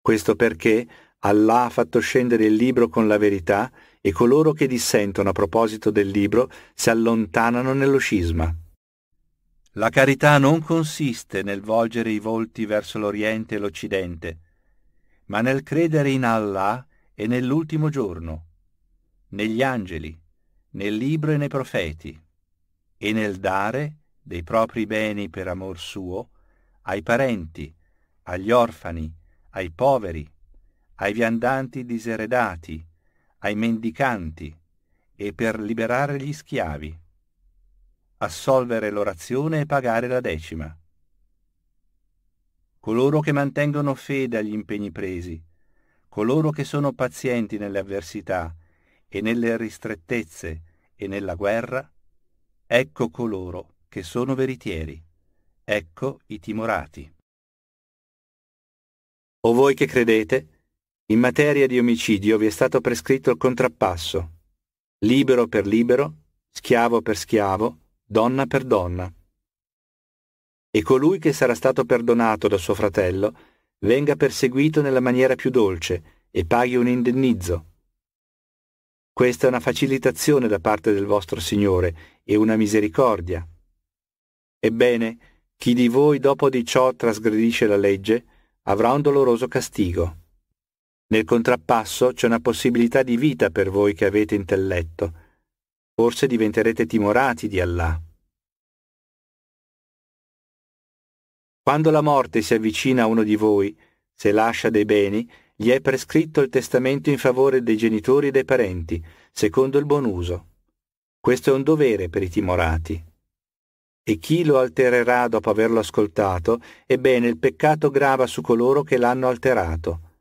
Questo perché Allah ha fatto scendere il libro con la verità e coloro che dissentono a proposito del libro si allontanano nello scisma. La carità non consiste nel volgere i volti verso l'Oriente e l'Occidente, ma nel credere in Allah e nell'ultimo giorno, negli angeli, nel libro e nei profeti, e nel dare dei propri beni per amor suo ai parenti, agli orfani, ai poveri, ai viandanti diseredati, ai mendicanti, e per liberare gli schiavi assolvere l'orazione e pagare la decima. Coloro che mantengono fede agli impegni presi, coloro che sono pazienti nelle avversità e nelle ristrettezze e nella guerra, ecco coloro che sono veritieri, ecco i timorati. O voi che credete, in materia di omicidio vi è stato prescritto il contrappasso, libero per libero, schiavo per schiavo, donna per donna. E colui che sarà stato perdonato da suo fratello venga perseguito nella maniera più dolce e paghi un indennizzo. Questa è una facilitazione da parte del vostro Signore e una misericordia. Ebbene, chi di voi dopo di ciò trasgredisce la legge avrà un doloroso castigo. Nel contrappasso c'è una possibilità di vita per voi che avete intelletto, forse diventerete timorati di Allah. Quando la morte si avvicina a uno di voi, se lascia dei beni, gli è prescritto il testamento in favore dei genitori e dei parenti, secondo il buon uso. Questo è un dovere per i timorati. E chi lo altererà dopo averlo ascoltato, ebbene il peccato grava su coloro che l'hanno alterato.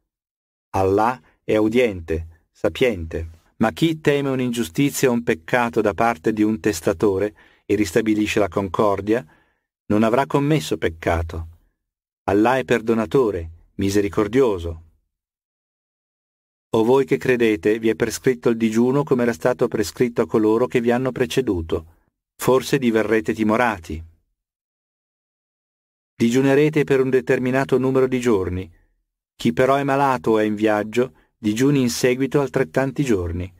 Allah è udiente, sapiente ma chi teme un'ingiustizia o un peccato da parte di un testatore e ristabilisce la concordia, non avrà commesso peccato. Allah è perdonatore, misericordioso. O voi che credete, vi è prescritto il digiuno come era stato prescritto a coloro che vi hanno preceduto. Forse diverrete timorati. Digiunerete per un determinato numero di giorni. Chi però è malato o è in viaggio, digiuni in seguito altrettanti giorni,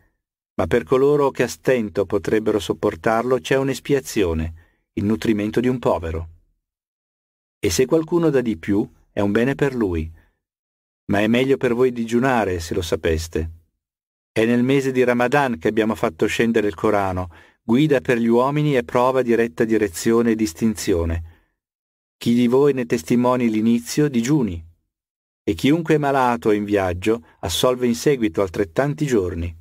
ma per coloro che a stento potrebbero sopportarlo c'è un'espiazione, il nutrimento di un povero. E se qualcuno dà di più, è un bene per lui, ma è meglio per voi digiunare se lo sapeste. È nel mese di Ramadan che abbiamo fatto scendere il Corano, guida per gli uomini e prova di retta direzione e distinzione. Chi di voi ne testimoni l'inizio digiuni, e chiunque è malato e in viaggio assolve in seguito altrettanti giorni.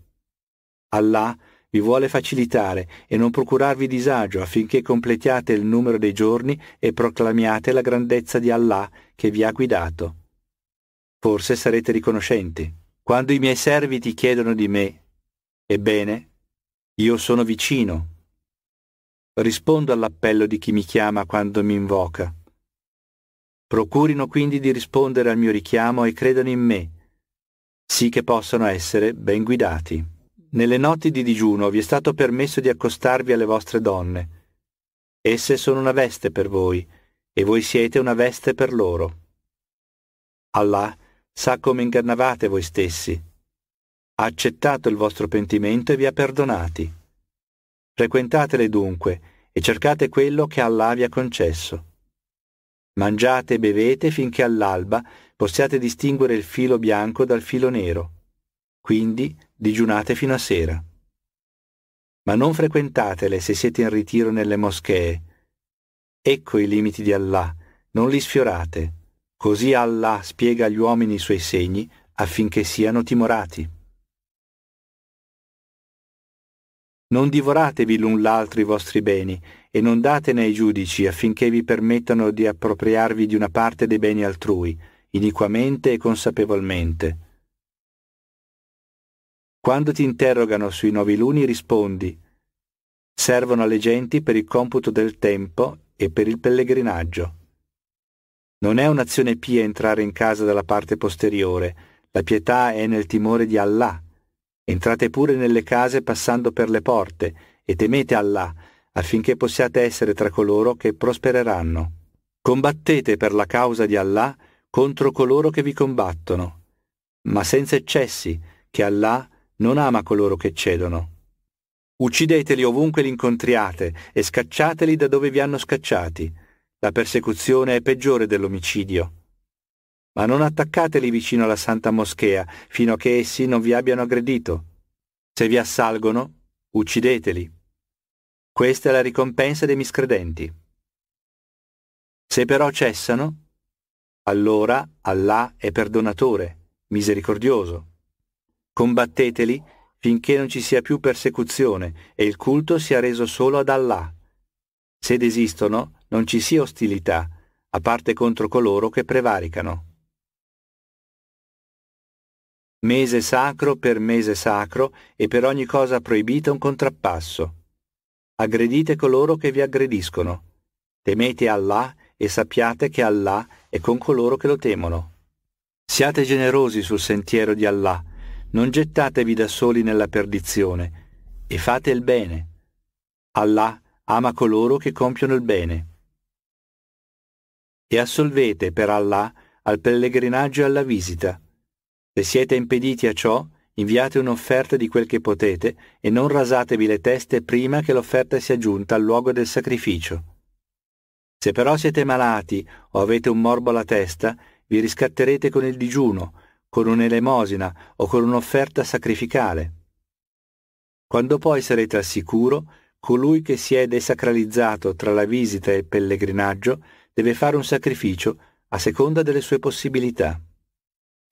Allah vi vuole facilitare e non procurarvi disagio affinché completiate il numero dei giorni e proclamiate la grandezza di Allah che vi ha guidato. Forse sarete riconoscenti. Quando i miei servi ti chiedono di me, ebbene, io sono vicino. Rispondo all'appello di chi mi chiama quando mi invoca. Procurino quindi di rispondere al mio richiamo e credano in me, sì che possano essere ben guidati. Nelle notti di digiuno vi è stato permesso di accostarvi alle vostre donne. Esse sono una veste per voi, e voi siete una veste per loro. Allah sa come ingannavate voi stessi. Ha accettato il vostro pentimento e vi ha perdonati. Frequentatele dunque e cercate quello che Allah vi ha concesso. Mangiate e bevete finché all'alba possiate distinguere il filo bianco dal filo nero. Quindi digiunate fino a sera. Ma non frequentatele se siete in ritiro nelle moschee. Ecco i limiti di Allah, non li sfiorate. Così Allah spiega agli uomini i suoi segni affinché siano timorati. Non divoratevi l'un l'altro i vostri beni e non datene ai giudici affinché vi permettano di appropriarvi di una parte dei beni altrui, iniquamente e consapevolmente. Quando ti interrogano sui nuovi luni rispondi, servono alle genti per il computo del tempo e per il pellegrinaggio. Non è un'azione pia entrare in casa dalla parte posteriore, la pietà è nel timore di Allah, Entrate pure nelle case passando per le porte e temete Allah, affinché possiate essere tra coloro che prospereranno. Combattete per la causa di Allah contro coloro che vi combattono, ma senza eccessi, che Allah non ama coloro che cedono. Uccideteli ovunque li incontriate e scacciateli da dove vi hanno scacciati. La persecuzione è peggiore dell'omicidio ma non attaccateli vicino alla Santa Moschea fino a che essi non vi abbiano aggredito. Se vi assalgono, uccideteli. Questa è la ricompensa dei miscredenti. Se però cessano, allora Allah è perdonatore, misericordioso. Combatteteli finché non ci sia più persecuzione e il culto sia reso solo ad Allah. Se desistono, non ci sia ostilità, a parte contro coloro che prevaricano mese sacro per mese sacro e per ogni cosa proibita un contrappasso. Aggredite coloro che vi aggrediscono. Temete Allah e sappiate che Allah è con coloro che lo temono. Siate generosi sul sentiero di Allah, non gettatevi da soli nella perdizione, e fate il bene. Allah ama coloro che compiono il bene. E assolvete per Allah al pellegrinaggio e alla visita, se siete impediti a ciò, inviate un'offerta di quel che potete e non rasatevi le teste prima che l'offerta sia giunta al luogo del sacrificio. Se però siete malati o avete un morbo alla testa, vi riscatterete con il digiuno, con un'elemosina o con un'offerta sacrificale. Quando poi sarete al sicuro, colui che si è desacralizzato tra la visita e il pellegrinaggio deve fare un sacrificio a seconda delle sue possibilità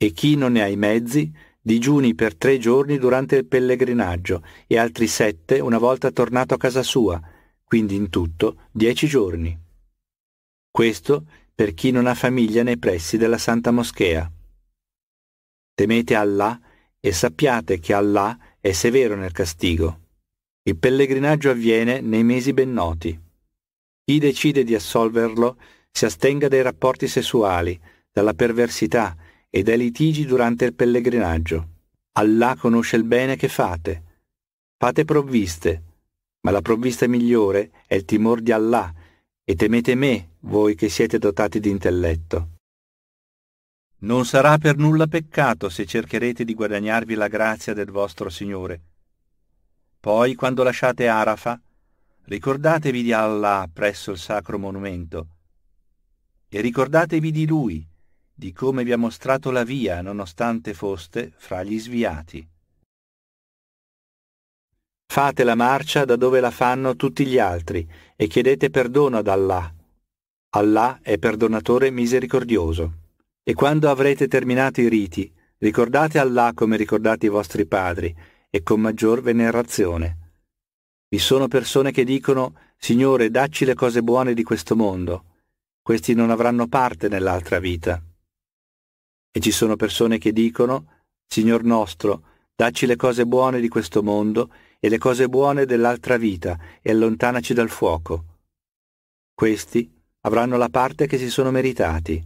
e chi non ne ha i mezzi digiuni per tre giorni durante il pellegrinaggio e altri sette una volta tornato a casa sua, quindi in tutto dieci giorni. Questo per chi non ha famiglia nei pressi della Santa Moschea. Temete Allah e sappiate che Allah è severo nel castigo. Il pellegrinaggio avviene nei mesi ben noti. Chi decide di assolverlo si astenga dai rapporti sessuali, dalla perversità, e dai litigi durante il pellegrinaggio. Allah conosce il bene che fate. Fate provviste, ma la provvista migliore è il timor di Allah e temete me, voi che siete dotati di intelletto. Non sarà per nulla peccato se cercherete di guadagnarvi la grazia del vostro Signore. Poi, quando lasciate Arafa, ricordatevi di Allah presso il sacro monumento e ricordatevi di Lui di come vi ha mostrato la via nonostante foste fra gli sviati. Fate la marcia da dove la fanno tutti gli altri e chiedete perdono ad Allah. Allah è perdonatore misericordioso. E quando avrete terminato i riti, ricordate Allah come ricordate i vostri padri e con maggior venerazione. Vi sono persone che dicono, Signore, dacci le cose buone di questo mondo. Questi non avranno parte nell'altra vita. E ci sono persone che dicono, Signor nostro, dacci le cose buone di questo mondo e le cose buone dell'altra vita e allontanaci dal fuoco. Questi avranno la parte che si sono meritati.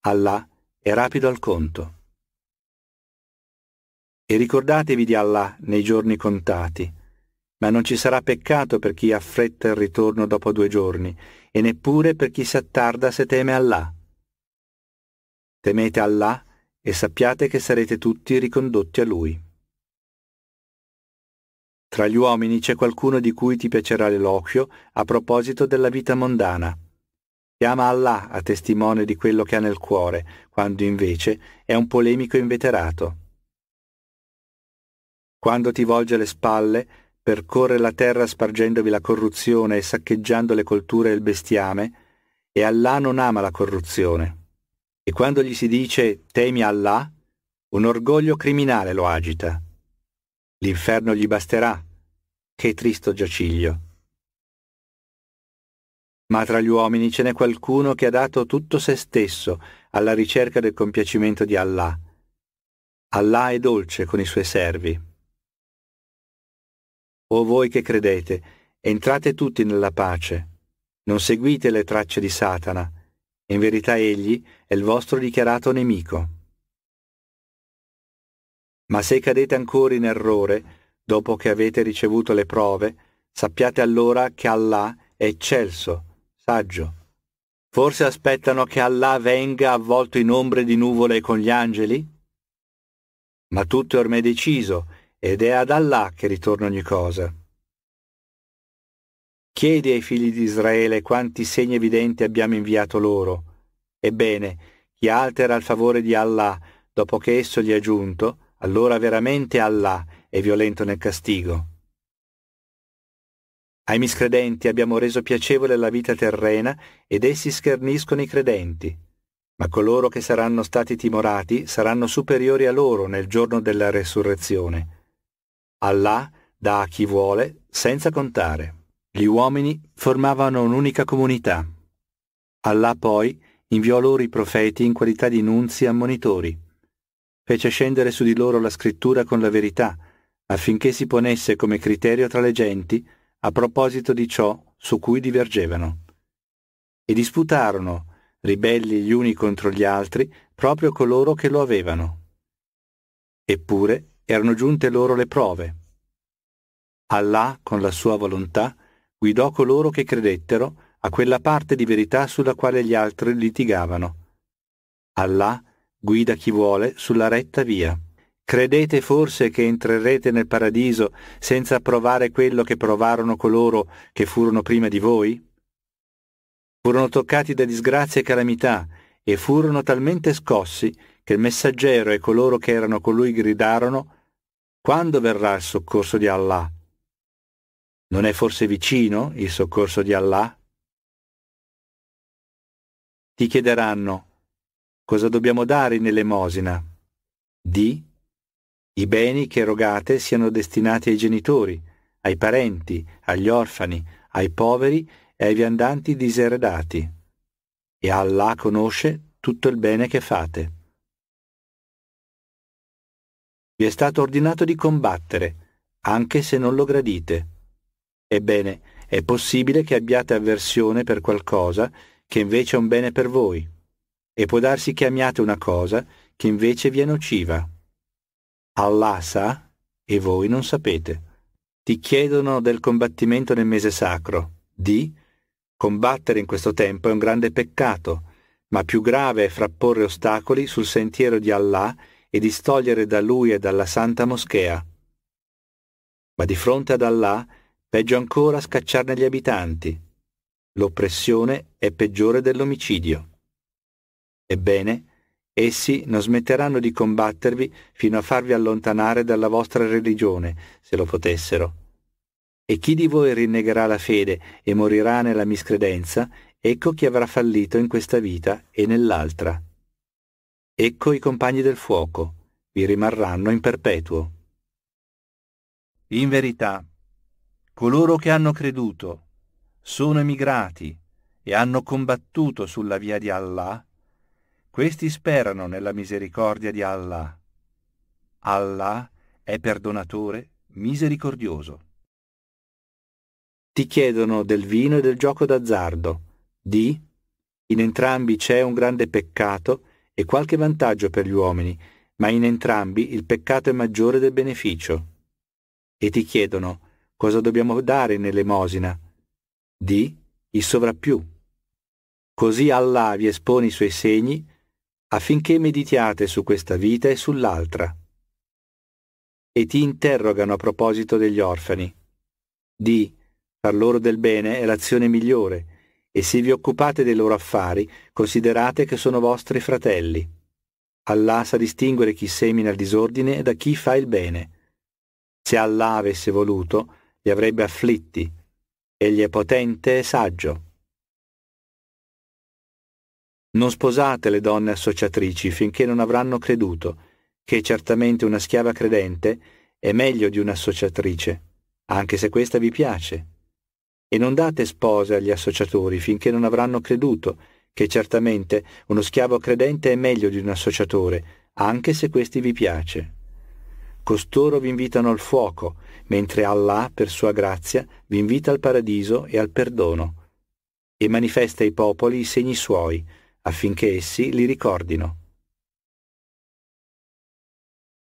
Allah è rapido al conto. E ricordatevi di Allah nei giorni contati, ma non ci sarà peccato per chi affretta il ritorno dopo due giorni, e neppure per chi si attarda se teme Allah. Temete Allah e sappiate che sarete tutti ricondotti a lui. Tra gli uomini c'è qualcuno di cui ti piacerà l'eloquio a proposito della vita mondana. Chiama Allah a testimone di quello che ha nel cuore, quando invece è un polemico inveterato. Quando ti volge le spalle, percorre la terra spargendovi la corruzione e saccheggiando le colture e il bestiame, e Allah non ama la corruzione e quando gli si dice temi Allah, un orgoglio criminale lo agita. L'inferno gli basterà. Che tristo giaciglio. Ma tra gli uomini ce n'è qualcuno che ha dato tutto se stesso alla ricerca del compiacimento di Allah. Allah è dolce con i suoi servi. O voi che credete, entrate tutti nella pace, non seguite le tracce di Satana, in verità egli è il vostro dichiarato nemico. Ma se cadete ancora in errore, dopo che avete ricevuto le prove, sappiate allora che Allah è eccelso, saggio. Forse aspettano che Allah venga avvolto in ombre di nuvole con gli angeli? Ma tutto è ormai deciso ed è ad Allah che ritorna ogni cosa. Chiedi ai figli di Israele quanti segni evidenti abbiamo inviato loro. Ebbene, chi altera il favore di Allah dopo che esso gli è giunto, allora veramente Allah è violento nel castigo. Ai miscredenti abbiamo reso piacevole la vita terrena ed essi scherniscono i credenti. Ma coloro che saranno stati timorati saranno superiori a loro nel giorno della resurrezione. Allah dà a chi vuole senza contare. Gli uomini formavano un'unica comunità. Allah poi inviò loro i profeti in qualità di nunzi e ammonitori. Fece scendere su di loro la scrittura con la verità, affinché si ponesse come criterio tra le genti a proposito di ciò su cui divergevano. E disputarono, ribelli gli uni contro gli altri, proprio coloro che lo avevano. Eppure erano giunte loro le prove. Allah, con la sua volontà, guidò coloro che credettero a quella parte di verità sulla quale gli altri litigavano. Allah guida chi vuole sulla retta via. Credete forse che entrerete nel paradiso senza provare quello che provarono coloro che furono prima di voi? Furono toccati da disgrazie e calamità e furono talmente scossi che il messaggero e coloro che erano con lui gridarono Quando verrà il soccorso di Allah? Non è forse vicino il soccorso di Allah? Ti chiederanno, cosa dobbiamo dare in elemosina? Di, i beni che erogate siano destinati ai genitori, ai parenti, agli orfani, ai poveri e ai viandanti diseredati. E Allah conosce tutto il bene che fate. Vi è stato ordinato di combattere, anche se non lo gradite Ebbene, è possibile che abbiate avversione per qualcosa che invece è un bene per voi, e può darsi che amiate una cosa che invece vi è nociva. Allah sa e voi non sapete. Ti chiedono del combattimento nel mese sacro. Di combattere in questo tempo è un grande peccato, ma più grave è frapporre ostacoli sul sentiero di Allah e distogliere da lui e dalla santa moschea. Ma di fronte ad Allah Peggio ancora scacciarne gli abitanti. L'oppressione è peggiore dell'omicidio. Ebbene, essi non smetteranno di combattervi fino a farvi allontanare dalla vostra religione, se lo potessero. E chi di voi rinnegherà la fede e morirà nella miscredenza, ecco chi avrà fallito in questa vita e nell'altra. Ecco i compagni del fuoco, vi rimarranno in perpetuo. In verità, Coloro che hanno creduto, sono emigrati e hanno combattuto sulla via di Allah, questi sperano nella misericordia di Allah. Allah è perdonatore, misericordioso. Ti chiedono del vino e del gioco d'azzardo. Di, in entrambi c'è un grande peccato e qualche vantaggio per gli uomini, ma in entrambi il peccato è maggiore del beneficio. E ti chiedono, cosa dobbiamo dare in elemosina? Di il sovrappiù. Così Allah vi espone i suoi segni affinché meditiate su questa vita e sull'altra. E ti interrogano a proposito degli orfani. Di far loro del bene è l'azione migliore, e se vi occupate dei loro affari, considerate che sono vostri fratelli. Allah sa distinguere chi semina il disordine da chi fa il bene. Se Allah avesse voluto, li avrebbe afflitti. Egli è potente e saggio. Non sposate le donne associatrici finché non avranno creduto, che certamente una schiava credente è meglio di un'associatrice, anche se questa vi piace. E non date spose agli associatori finché non avranno creduto, che certamente uno schiavo credente è meglio di un associatore, anche se questi vi piace. Costoro vi invitano al fuoco, mentre Allah, per sua grazia, vi invita al paradiso e al perdono, e manifesta ai popoli i segni suoi, affinché essi li ricordino.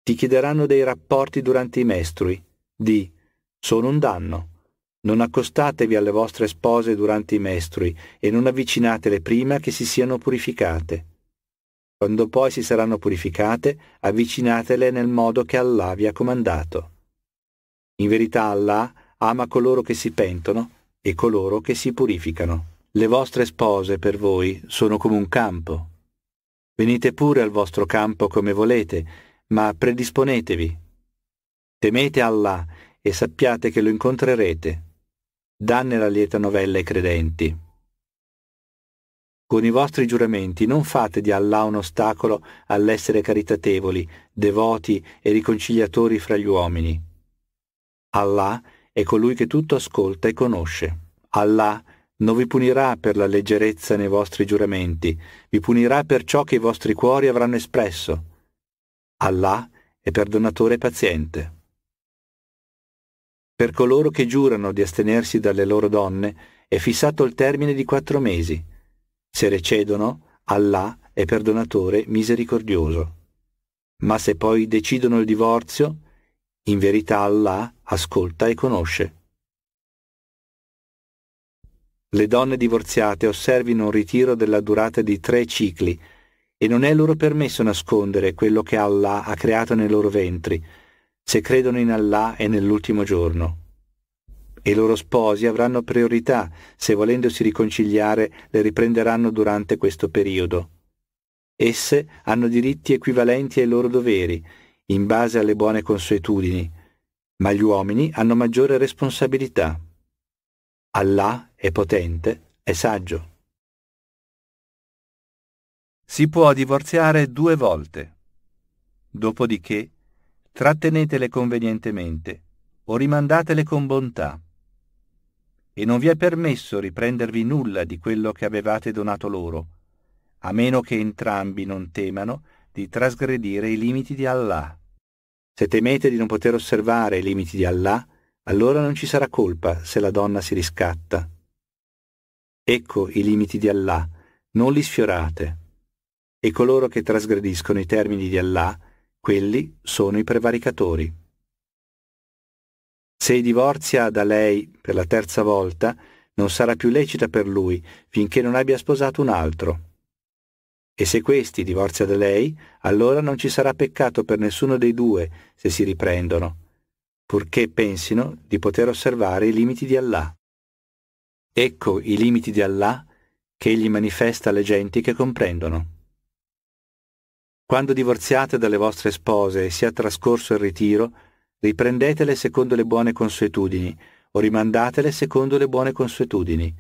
Ti chiederanno dei rapporti durante i mestrui, di sono un danno. Non accostatevi alle vostre spose durante i mestrui e non avvicinatele prima che si siano purificate. Quando poi si saranno purificate, avvicinatele nel modo che Allah vi ha comandato. In verità Allah ama coloro che si pentono e coloro che si purificano. Le vostre spose per voi sono come un campo. Venite pure al vostro campo come volete, ma predisponetevi. Temete Allah e sappiate che lo incontrerete. Danne la lieta novella ai credenti. Con i vostri giuramenti non fate di Allah un ostacolo all'essere caritatevoli, devoti e riconciliatori fra gli uomini. Allah è colui che tutto ascolta e conosce. Allah non vi punirà per la leggerezza nei vostri giuramenti, vi punirà per ciò che i vostri cuori avranno espresso. Allah è perdonatore e paziente. Per coloro che giurano di astenersi dalle loro donne è fissato il termine di quattro mesi, se recedono, Allah è perdonatore misericordioso. Ma se poi decidono il divorzio, in verità Allah ascolta e conosce. Le donne divorziate osservino un ritiro della durata di tre cicli e non è loro permesso nascondere quello che Allah ha creato nei loro ventri, se credono in Allah e nell'ultimo giorno e i loro sposi avranno priorità, se volendosi riconciliare le riprenderanno durante questo periodo. Esse hanno diritti equivalenti ai loro doveri, in base alle buone consuetudini, ma gli uomini hanno maggiore responsabilità. Allah è potente, è saggio. Si può divorziare due volte. Dopodiché, trattenetele convenientemente o rimandatele con bontà e non vi è permesso riprendervi nulla di quello che avevate donato loro, a meno che entrambi non temano di trasgredire i limiti di Allah. Se temete di non poter osservare i limiti di Allah, allora non ci sarà colpa se la donna si riscatta. Ecco i limiti di Allah, non li sfiorate. E coloro che trasgrediscono i termini di Allah, quelli sono i prevaricatori. Se divorzia da lei per la terza volta, non sarà più lecita per lui finché non abbia sposato un altro. E se questi divorzia da lei, allora non ci sarà peccato per nessuno dei due se si riprendono, purché pensino di poter osservare i limiti di Allah. Ecco i limiti di Allah che egli manifesta alle genti che comprendono. Quando divorziate dalle vostre spose e sia trascorso il ritiro, riprendetele secondo le buone consuetudini, o rimandatele secondo le buone consuetudini,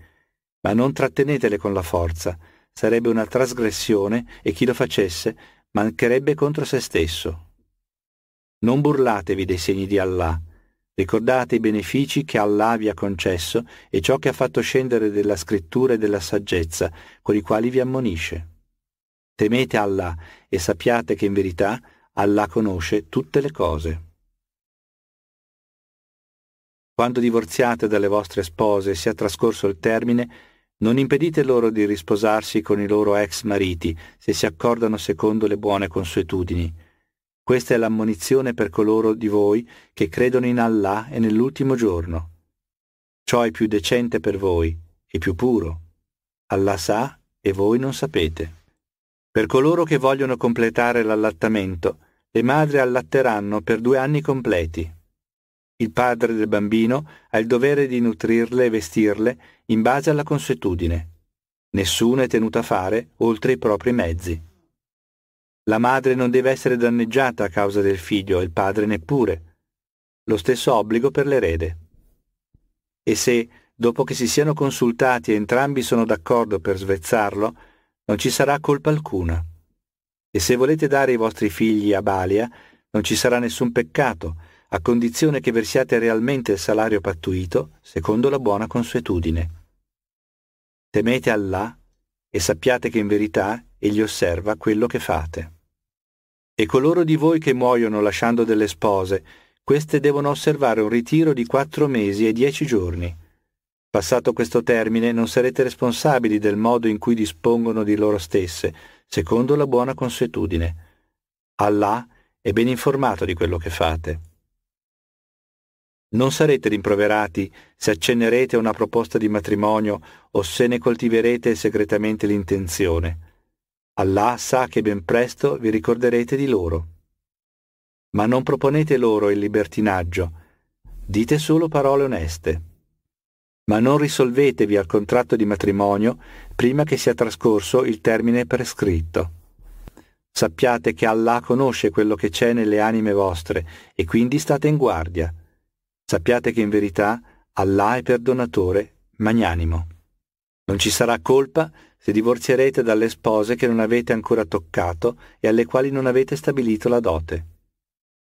ma non trattenetele con la forza, sarebbe una trasgressione e chi lo facesse mancherebbe contro se stesso. Non burlatevi dei segni di Allah, ricordate i benefici che Allah vi ha concesso e ciò che ha fatto scendere della scrittura e della saggezza, con i quali vi ammonisce. Temete Allah e sappiate che in verità Allah conosce tutte le cose. Quando divorziate dalle vostre spose e sia trascorso il termine, non impedite loro di risposarsi con i loro ex mariti, se si accordano secondo le buone consuetudini. Questa è l'ammonizione per coloro di voi che credono in Allah e nell'ultimo giorno. Ciò è più decente per voi e più puro. Allah sa e voi non sapete. Per coloro che vogliono completare l'allattamento, le madri allatteranno per due anni completi. Il padre del bambino ha il dovere di nutrirle e vestirle in base alla consuetudine. Nessuno è tenuto a fare oltre i propri mezzi. La madre non deve essere danneggiata a causa del figlio e il padre neppure. Lo stesso obbligo per l'erede. E se, dopo che si siano consultati e entrambi sono d'accordo per svezzarlo, non ci sarà colpa alcuna. E se volete dare i vostri figli a Balia, non ci sarà nessun peccato, a condizione che versiate realmente il salario pattuito, secondo la buona consuetudine. Temete Allah e sappiate che in verità egli osserva quello che fate. E coloro di voi che muoiono lasciando delle spose, queste devono osservare un ritiro di quattro mesi e dieci giorni. Passato questo termine non sarete responsabili del modo in cui dispongono di loro stesse, secondo la buona consuetudine. Allah è ben informato di quello che fate. Non sarete rimproverati se accennerete a una proposta di matrimonio o se ne coltiverete segretamente l'intenzione. Allah sa che ben presto vi ricorderete di loro. Ma non proponete loro il libertinaggio, dite solo parole oneste. Ma non risolvetevi al contratto di matrimonio prima che sia trascorso il termine prescritto. Sappiate che Allah conosce quello che c'è nelle anime vostre e quindi state in guardia. Sappiate che in verità Allah è perdonatore, magnanimo. Non ci sarà colpa se divorzierete dalle spose che non avete ancora toccato e alle quali non avete stabilito la dote.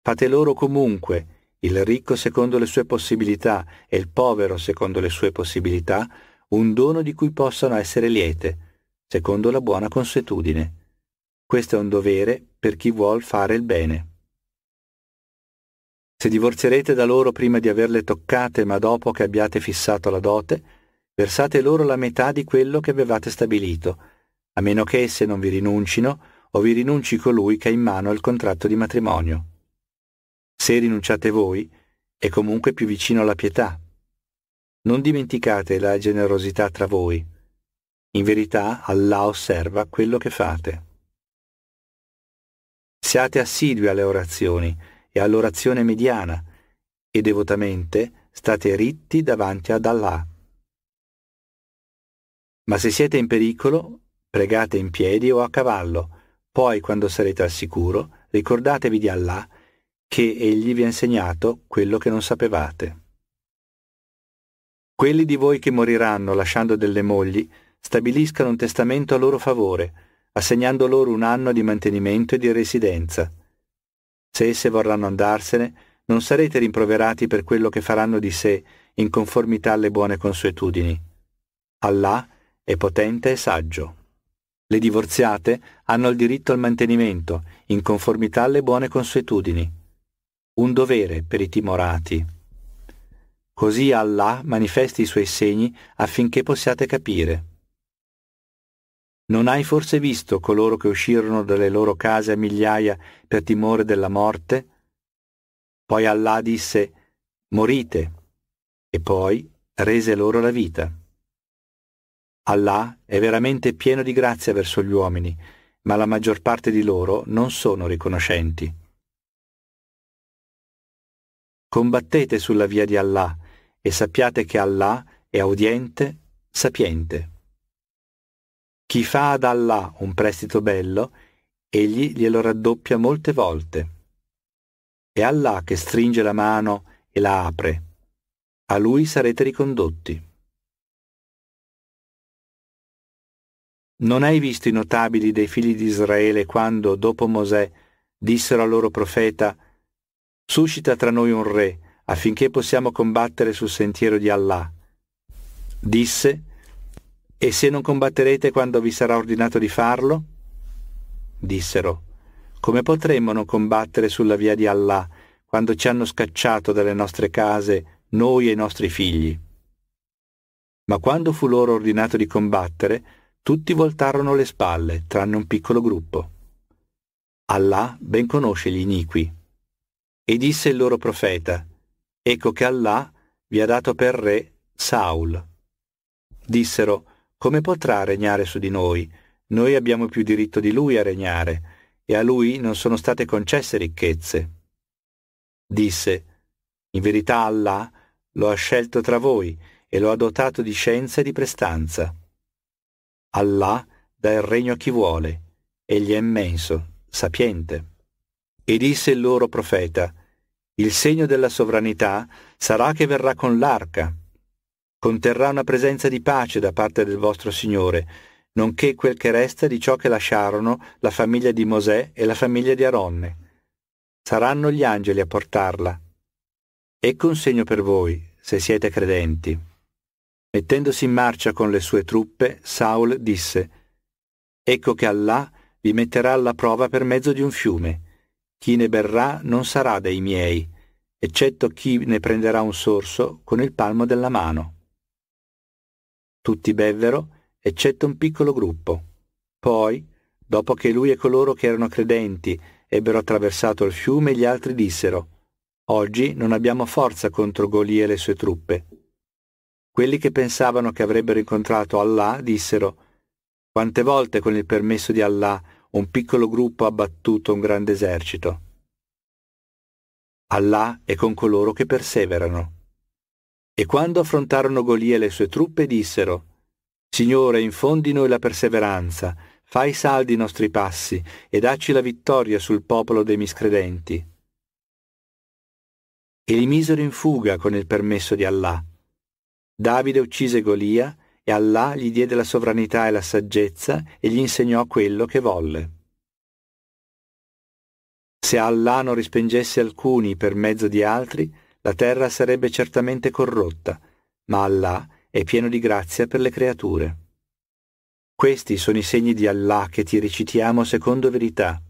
Fate loro comunque, il ricco secondo le sue possibilità e il povero secondo le sue possibilità, un dono di cui possano essere liete, secondo la buona consuetudine. Questo è un dovere per chi vuol fare il bene. Se divorzierete da loro prima di averle toccate, ma dopo che abbiate fissato la dote, versate loro la metà di quello che avevate stabilito, a meno che esse non vi rinuncino o vi rinunci colui che ha in mano il contratto di matrimonio. Se rinunciate voi, è comunque più vicino alla pietà. Non dimenticate la generosità tra voi. In verità Allah osserva quello che fate. Siate assidui alle orazioni e all'orazione mediana, e devotamente state ritti davanti ad Allah. Ma se siete in pericolo, pregate in piedi o a cavallo, poi quando sarete al sicuro, ricordatevi di Allah, che egli vi ha insegnato quello che non sapevate. Quelli di voi che moriranno lasciando delle mogli, stabiliscano un testamento a loro favore, assegnando loro un anno di mantenimento e di residenza. Se esse vorranno andarsene, non sarete rimproverati per quello che faranno di sé, in conformità alle buone consuetudini. Allah è potente e saggio. Le divorziate hanno il diritto al mantenimento, in conformità alle buone consuetudini. Un dovere per i timorati. Così Allah manifesti i suoi segni affinché possiate capire. Non hai forse visto coloro che uscirono dalle loro case a migliaia per timore della morte? Poi Allah disse, morite, e poi rese loro la vita. Allah è veramente pieno di grazia verso gli uomini, ma la maggior parte di loro non sono riconoscenti. Combattete sulla via di Allah e sappiate che Allah è audiente, sapiente. Chi fa ad Allah un prestito bello, egli glielo raddoppia molte volte. È Allah che stringe la mano e la apre. A lui sarete ricondotti. Non hai visto i notabili dei figli di Israele quando, dopo Mosè, dissero al loro profeta, Suscita tra noi un re, affinché possiamo combattere sul sentiero di Allah. Disse, e se non combatterete quando vi sarà ordinato di farlo? Dissero, come potremmo non combattere sulla via di Allah quando ci hanno scacciato dalle nostre case noi e i nostri figli? Ma quando fu loro ordinato di combattere, tutti voltarono le spalle, tranne un piccolo gruppo. Allah ben conosce gli iniqui. E disse il loro profeta, Ecco che Allah vi ha dato per re Saul. Dissero, come potrà regnare su di noi? Noi abbiamo più diritto di lui a regnare, e a lui non sono state concesse ricchezze. Disse, in verità Allah lo ha scelto tra voi e lo ha dotato di scienza e di prestanza. Allah dà il regno a chi vuole, egli è immenso, sapiente. E disse il loro profeta, il segno della sovranità sarà che verrà con l'arca, conterrà una presenza di pace da parte del vostro Signore, nonché quel che resta di ciò che lasciarono la famiglia di Mosè e la famiglia di Aronne. Saranno gli angeli a portarla. Ecco un segno per voi, se siete credenti. Mettendosi in marcia con le sue truppe, Saul disse, Ecco che Allah vi metterà alla prova per mezzo di un fiume. Chi ne berrà non sarà dei miei, eccetto chi ne prenderà un sorso con il palmo della mano. Tutti bevvero, eccetto un piccolo gruppo. Poi, dopo che lui e coloro che erano credenti ebbero attraversato il fiume, gli altri dissero, Oggi non abbiamo forza contro Golia e le sue truppe. Quelli che pensavano che avrebbero incontrato Allah dissero, Quante volte con il permesso di Allah un piccolo gruppo ha battuto un grande esercito. Allah è con coloro che perseverano. E quando affrontarono Golia e le sue truppe dissero, Signore, infondi noi la perseveranza, fai saldi i nostri passi e dacci la vittoria sul popolo dei miscredenti. E li misero in fuga con il permesso di Allah. Davide uccise Golia e Allah gli diede la sovranità e la saggezza e gli insegnò quello che volle. Se Allah non rispingesse alcuni per mezzo di altri, la terra sarebbe certamente corrotta, ma Allah è pieno di grazia per le creature. Questi sono i segni di Allah che ti recitiamo secondo verità.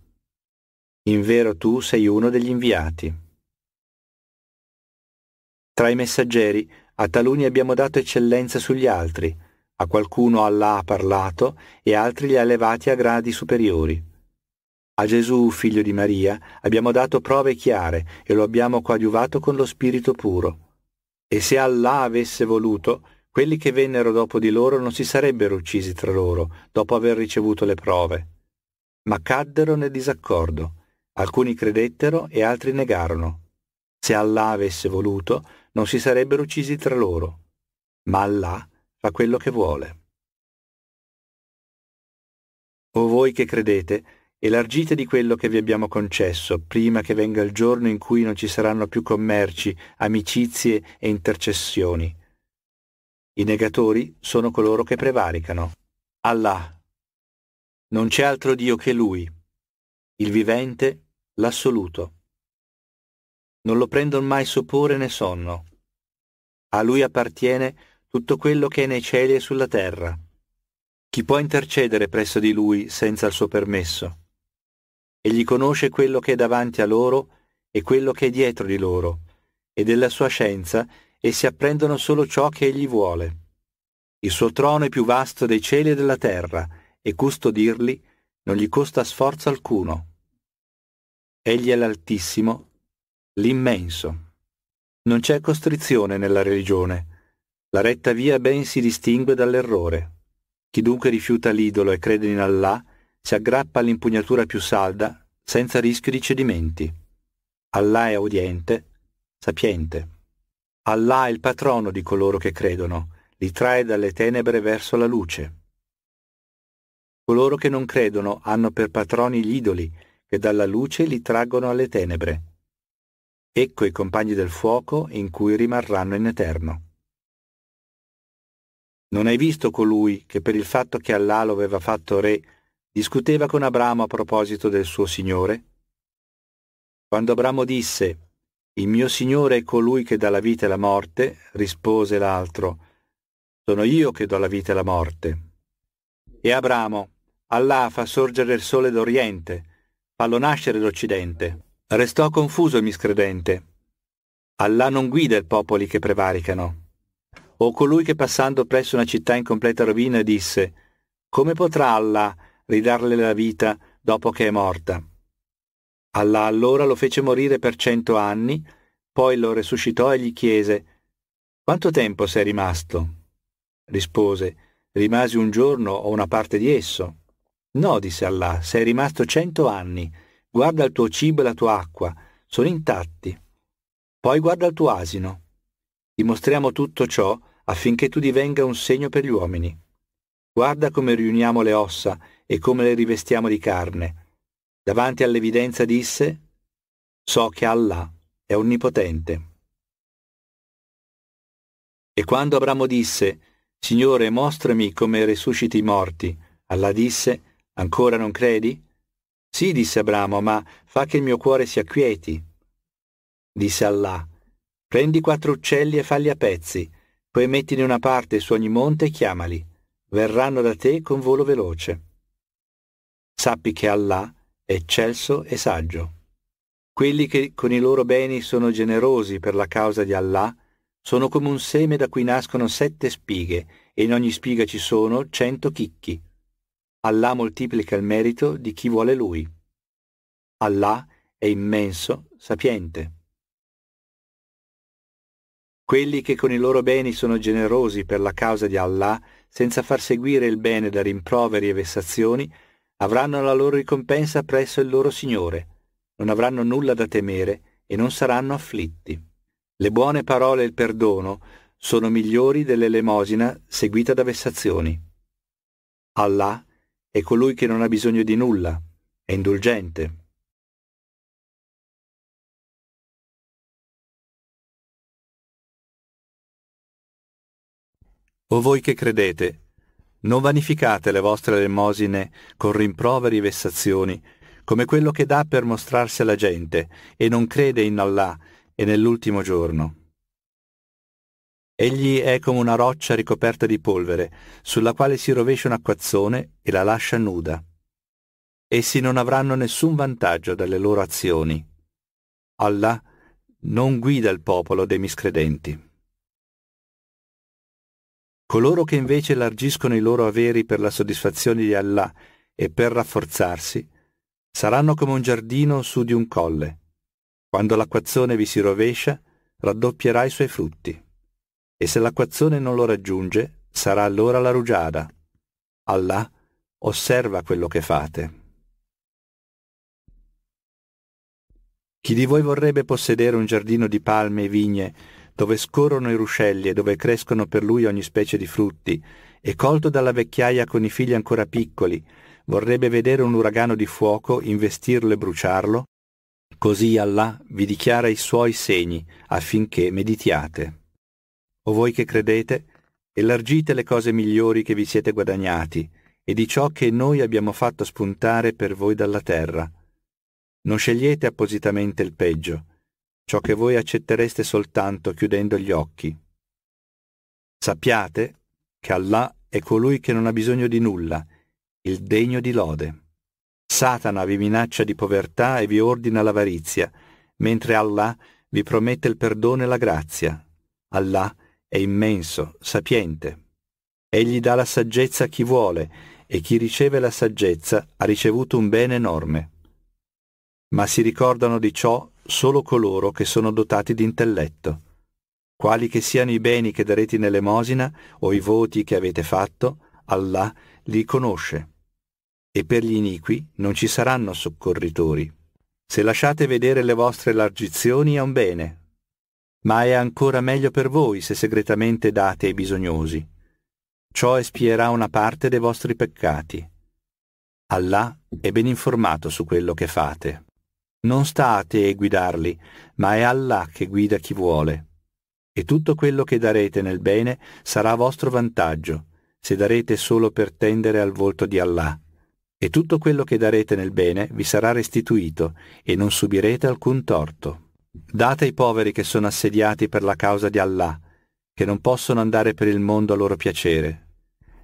In vero tu sei uno degli inviati. Tra i messaggeri, a taluni abbiamo dato eccellenza sugli altri, a qualcuno Allah ha parlato e altri li ha elevati a gradi superiori. A Gesù, figlio di Maria, abbiamo dato prove chiare e lo abbiamo coadiuvato con lo Spirito puro. E se Allah avesse voluto, quelli che vennero dopo di loro non si sarebbero uccisi tra loro, dopo aver ricevuto le prove. Ma caddero nel disaccordo. Alcuni credettero e altri negarono. Se Allah avesse voluto, non si sarebbero uccisi tra loro. Ma Allah fa quello che vuole. O voi che credete, Elargite di quello che vi abbiamo concesso, prima che venga il giorno in cui non ci saranno più commerci, amicizie e intercessioni. I negatori sono coloro che prevaricano. Allah. Non c'è altro Dio che Lui, il vivente, l'assoluto. Non lo prendono mai sopore né sonno. A Lui appartiene tutto quello che è nei cieli e sulla terra. Chi può intercedere presso di Lui senza il suo permesso? egli conosce quello che è davanti a loro e quello che è dietro di loro, e della sua scienza essi apprendono solo ciò che egli vuole. Il suo trono è più vasto dei cieli e della terra, e custodirli non gli costa sforzo alcuno. Egli è l'Altissimo, l'immenso. Non c'è costrizione nella religione. La retta via ben si distingue dall'errore. Chi dunque rifiuta l'idolo e crede in Allah, si aggrappa all'impugnatura più salda senza rischio di cedimenti. Allah è udiente, sapiente. Allah è il patrono di coloro che credono, li trae dalle tenebre verso la luce. Coloro che non credono hanno per patroni gli idoli, che dalla luce li traggono alle tenebre. Ecco i compagni del fuoco in cui rimarranno in eterno. Non hai visto colui che per il fatto che Allah lo aveva fatto re discuteva con Abramo a proposito del suo Signore? Quando Abramo disse, Il mio Signore è colui che dà la vita e la morte, rispose l'altro, Sono io che do la vita e la morte. E Abramo, Allah fa sorgere il sole d'Oriente, fallo nascere l'Occidente. Restò confuso il miscredente. Allah non guida i popoli che prevaricano. O colui che passando presso una città in completa rovina disse, Come potrà Allah ridarle la vita dopo che è morta. Allah allora lo fece morire per cento anni, poi lo resuscitò e gli chiese Quanto tempo sei rimasto? Rispose Rimasi un giorno o una parte di esso. No, disse Allah, sei rimasto cento anni. Guarda il tuo cibo e la tua acqua, sono intatti. Poi guarda il tuo asino. Ti mostriamo tutto ciò affinché tu divenga un segno per gli uomini. Guarda come riuniamo le ossa e come le rivestiamo di carne. Davanti all'evidenza disse, so che Allah è onnipotente. E quando Abramo disse, Signore, mostrami come resusciti i morti, Allah disse, ancora non credi? Sì, disse Abramo, ma fa che il mio cuore si acquieti. Disse Allah, prendi quattro uccelli e falli a pezzi, poi mettine una parte su ogni monte e chiamali. Verranno da te con volo veloce. Sappi che Allah è eccelso e saggio. Quelli che con i loro beni sono generosi per la causa di Allah sono come un seme da cui nascono sette spighe e in ogni spiga ci sono cento chicchi. Allah moltiplica il merito di chi vuole lui. Allah è immenso, sapiente. Quelli che con i loro beni sono generosi per la causa di Allah, senza far seguire il bene da rimproveri e vessazioni, avranno la loro ricompensa presso il loro Signore, non avranno nulla da temere e non saranno afflitti. Le buone parole e il perdono sono migliori dell'elemosina seguita da vessazioni. Allah è colui che non ha bisogno di nulla, è indulgente. O voi che credete, non vanificate le vostre elemosine con rimproveri e vessazioni, come quello che dà per mostrarsi alla gente e non crede in Allah e nell'ultimo giorno. Egli è come una roccia ricoperta di polvere, sulla quale si rovescia un acquazzone e la lascia nuda. Essi non avranno nessun vantaggio dalle loro azioni. Allah non guida il popolo dei miscredenti. Coloro che invece largiscono i loro averi per la soddisfazione di Allah e per rafforzarsi, saranno come un giardino su di un colle. Quando l'acquazzone vi si rovescia, raddoppierà i suoi frutti. E se l'acquazzone non lo raggiunge, sarà allora la rugiada. Allah osserva quello che fate. Chi di voi vorrebbe possedere un giardino di palme e vigne dove scorrono i ruscelli e dove crescono per lui ogni specie di frutti, e colto dalla vecchiaia con i figli ancora piccoli, vorrebbe vedere un uragano di fuoco investirlo e bruciarlo? Così Allah vi dichiara i suoi segni affinché meditiate. O voi che credete, elargite le cose migliori che vi siete guadagnati e di ciò che noi abbiamo fatto spuntare per voi dalla terra. Non scegliete appositamente il peggio, ciò che voi accettereste soltanto chiudendo gli occhi. Sappiate che Allah è colui che non ha bisogno di nulla, il degno di lode. Satana vi minaccia di povertà e vi ordina l'avarizia, mentre Allah vi promette il perdono e la grazia. Allah è immenso, sapiente. Egli dà la saggezza a chi vuole e chi riceve la saggezza ha ricevuto un bene enorme. Ma si ricordano di ciò solo coloro che sono dotati di intelletto. Quali che siano i beni che darete in elemosina o i voti che avete fatto, Allah li conosce. E per gli iniqui non ci saranno soccorritori. Se lasciate vedere le vostre largizioni è un bene, ma è ancora meglio per voi se segretamente date ai bisognosi. Ciò espierà una parte dei vostri peccati. Allah è ben informato su quello che fate. Non sta a te guidarli, ma è Allah che guida chi vuole. E tutto quello che darete nel bene sarà a vostro vantaggio, se darete solo per tendere al volto di Allah. E tutto quello che darete nel bene vi sarà restituito, e non subirete alcun torto. Date ai poveri che sono assediati per la causa di Allah, che non possono andare per il mondo a loro piacere.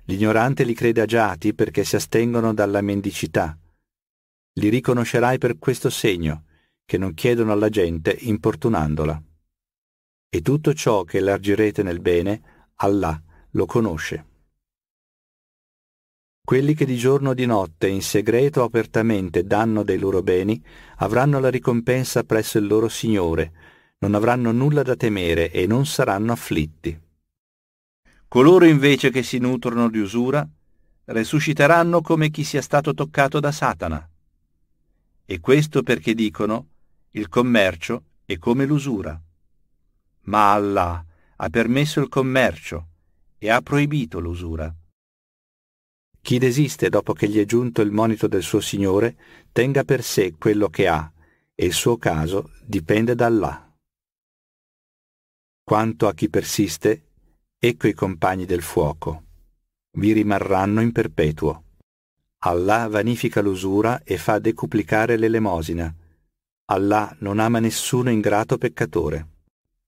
L'ignorante li crede agiati perché si astengono dalla mendicità li riconoscerai per questo segno, che non chiedono alla gente importunandola. E tutto ciò che elargirete nel bene, Allah lo conosce. Quelli che di giorno o di notte, in segreto o apertamente, danno dei loro beni, avranno la ricompensa presso il loro Signore, non avranno nulla da temere e non saranno afflitti. Coloro invece che si nutrono di usura, resusciteranno come chi sia stato toccato da Satana e questo perché dicono il commercio è come l'usura. Ma Allah ha permesso il commercio e ha proibito l'usura. Chi desiste dopo che gli è giunto il monito del suo Signore, tenga per sé quello che ha, e il suo caso dipende da Allah. Quanto a chi persiste, ecco i compagni del fuoco. Vi rimarranno in perpetuo. Allah vanifica l'usura e fa decuplicare l'elemosina. Allah non ama nessuno ingrato peccatore.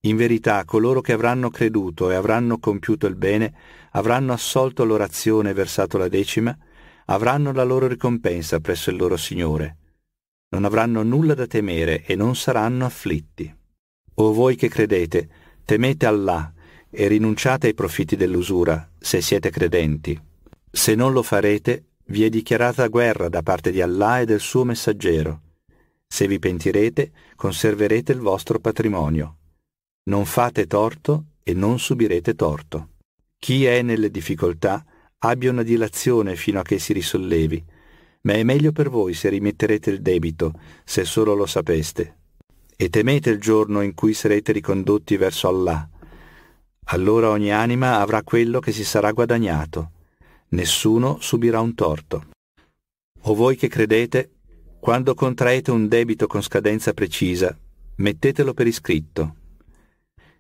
In verità coloro che avranno creduto e avranno compiuto il bene, avranno assolto l'orazione e versato la decima, avranno la loro ricompensa presso il loro Signore. Non avranno nulla da temere e non saranno afflitti. O voi che credete, temete Allah e rinunciate ai profitti dell'usura, se siete credenti. Se non lo farete, vi è dichiarata guerra da parte di Allah e del suo messaggero. Se vi pentirete, conserverete il vostro patrimonio. Non fate torto e non subirete torto. Chi è nelle difficoltà abbia una dilazione fino a che si risollevi, ma è meglio per voi se rimetterete il debito, se solo lo sapeste. E temete il giorno in cui sarete ricondotti verso Allah. Allora ogni anima avrà quello che si sarà guadagnato nessuno subirà un torto. O voi che credete, quando contraete un debito con scadenza precisa, mettetelo per iscritto.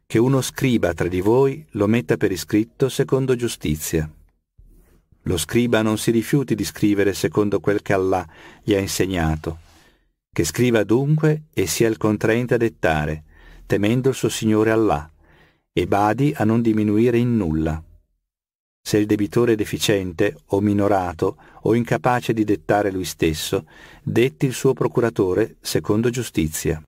Che uno scriba tra di voi lo metta per iscritto secondo giustizia. Lo scriba non si rifiuti di scrivere secondo quel che Allah gli ha insegnato. Che scriva dunque e sia il contraente a dettare, temendo il suo Signore Allah, e badi a non diminuire in nulla se il debitore è deficiente o minorato o incapace di dettare lui stesso, detti il suo procuratore secondo giustizia.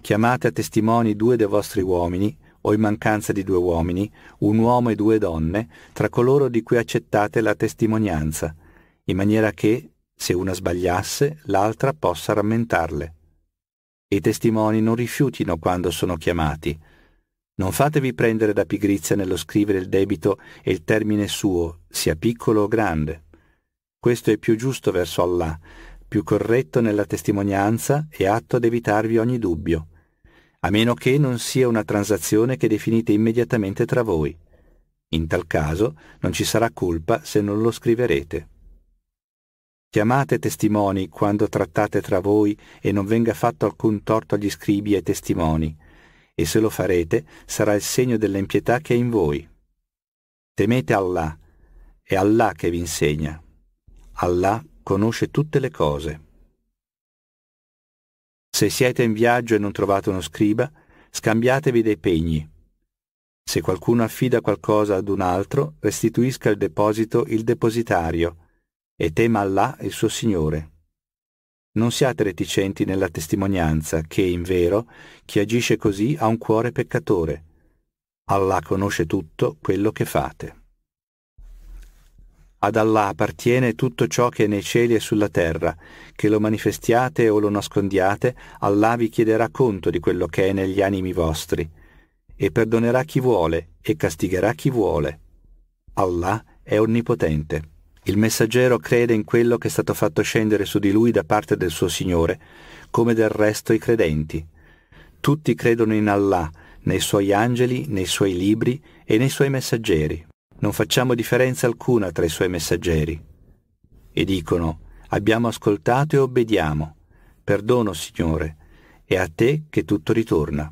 Chiamate a testimoni due dei vostri uomini, o in mancanza di due uomini, un uomo e due donne, tra coloro di cui accettate la testimonianza, in maniera che, se una sbagliasse, l'altra possa rammentarle. I testimoni non rifiutino quando sono chiamati, non fatevi prendere da pigrizia nello scrivere il debito e il termine suo, sia piccolo o grande. Questo è più giusto verso Allah, più corretto nella testimonianza e atto ad evitarvi ogni dubbio, a meno che non sia una transazione che definite immediatamente tra voi. In tal caso non ci sarà colpa se non lo scriverete. Chiamate testimoni quando trattate tra voi e non venga fatto alcun torto agli scribi e testimoni e se lo farete sarà il segno dell'impietà che è in voi. Temete Allah, è Allah che vi insegna. Allah conosce tutte le cose. Se siete in viaggio e non trovate uno scriba, scambiatevi dei pegni. Se qualcuno affida qualcosa ad un altro, restituisca il deposito il depositario e tema Allah il suo Signore. Non siate reticenti nella testimonianza che, in vero, chi agisce così ha un cuore peccatore. Allah conosce tutto quello che fate. Ad Allah appartiene tutto ciò che è nei cieli e sulla terra, che lo manifestiate o lo nascondiate, Allah vi chiederà conto di quello che è negli animi vostri, e perdonerà chi vuole e castigherà chi vuole. Allah è onnipotente. Il messaggero crede in quello che è stato fatto scendere su di lui da parte del suo Signore, come del resto i credenti. Tutti credono in Allah, nei suoi angeli, nei suoi libri e nei suoi messaggeri. Non facciamo differenza alcuna tra i suoi messaggeri. E dicono, abbiamo ascoltato e obbediamo. Perdono, Signore, è a te che tutto ritorna.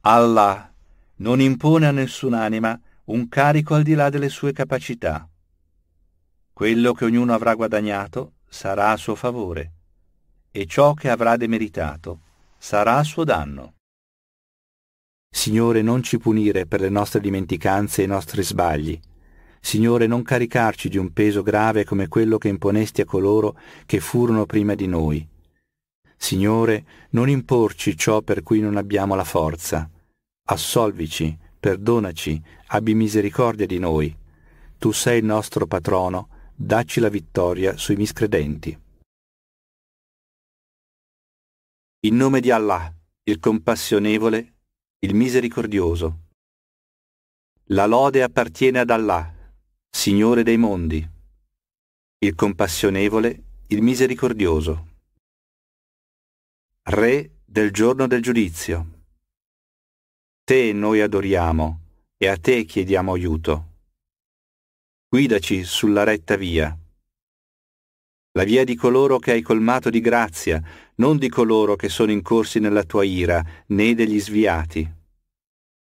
Allah non impone a nessun'anima un carico al di là delle sue capacità. Quello che ognuno avrà guadagnato sarà a suo favore, e ciò che avrà demeritato sarà a suo danno. Signore, non ci punire per le nostre dimenticanze e i nostri sbagli. Signore, non caricarci di un peso grave come quello che imponesti a coloro che furono prima di noi. Signore, non imporci ciò per cui non abbiamo la forza. Assolvici, perdonaci, abbi misericordia di noi. Tu sei il nostro patrono dacci la vittoria sui miscredenti. In nome di Allah, il compassionevole, il misericordioso. La lode appartiene ad Allah, Signore dei mondi, il compassionevole, il misericordioso. Re del giorno del giudizio. Te noi adoriamo e a te chiediamo aiuto guidaci sulla retta via. La via di coloro che hai colmato di grazia, non di coloro che sono incorsi nella tua ira, né degli sviati.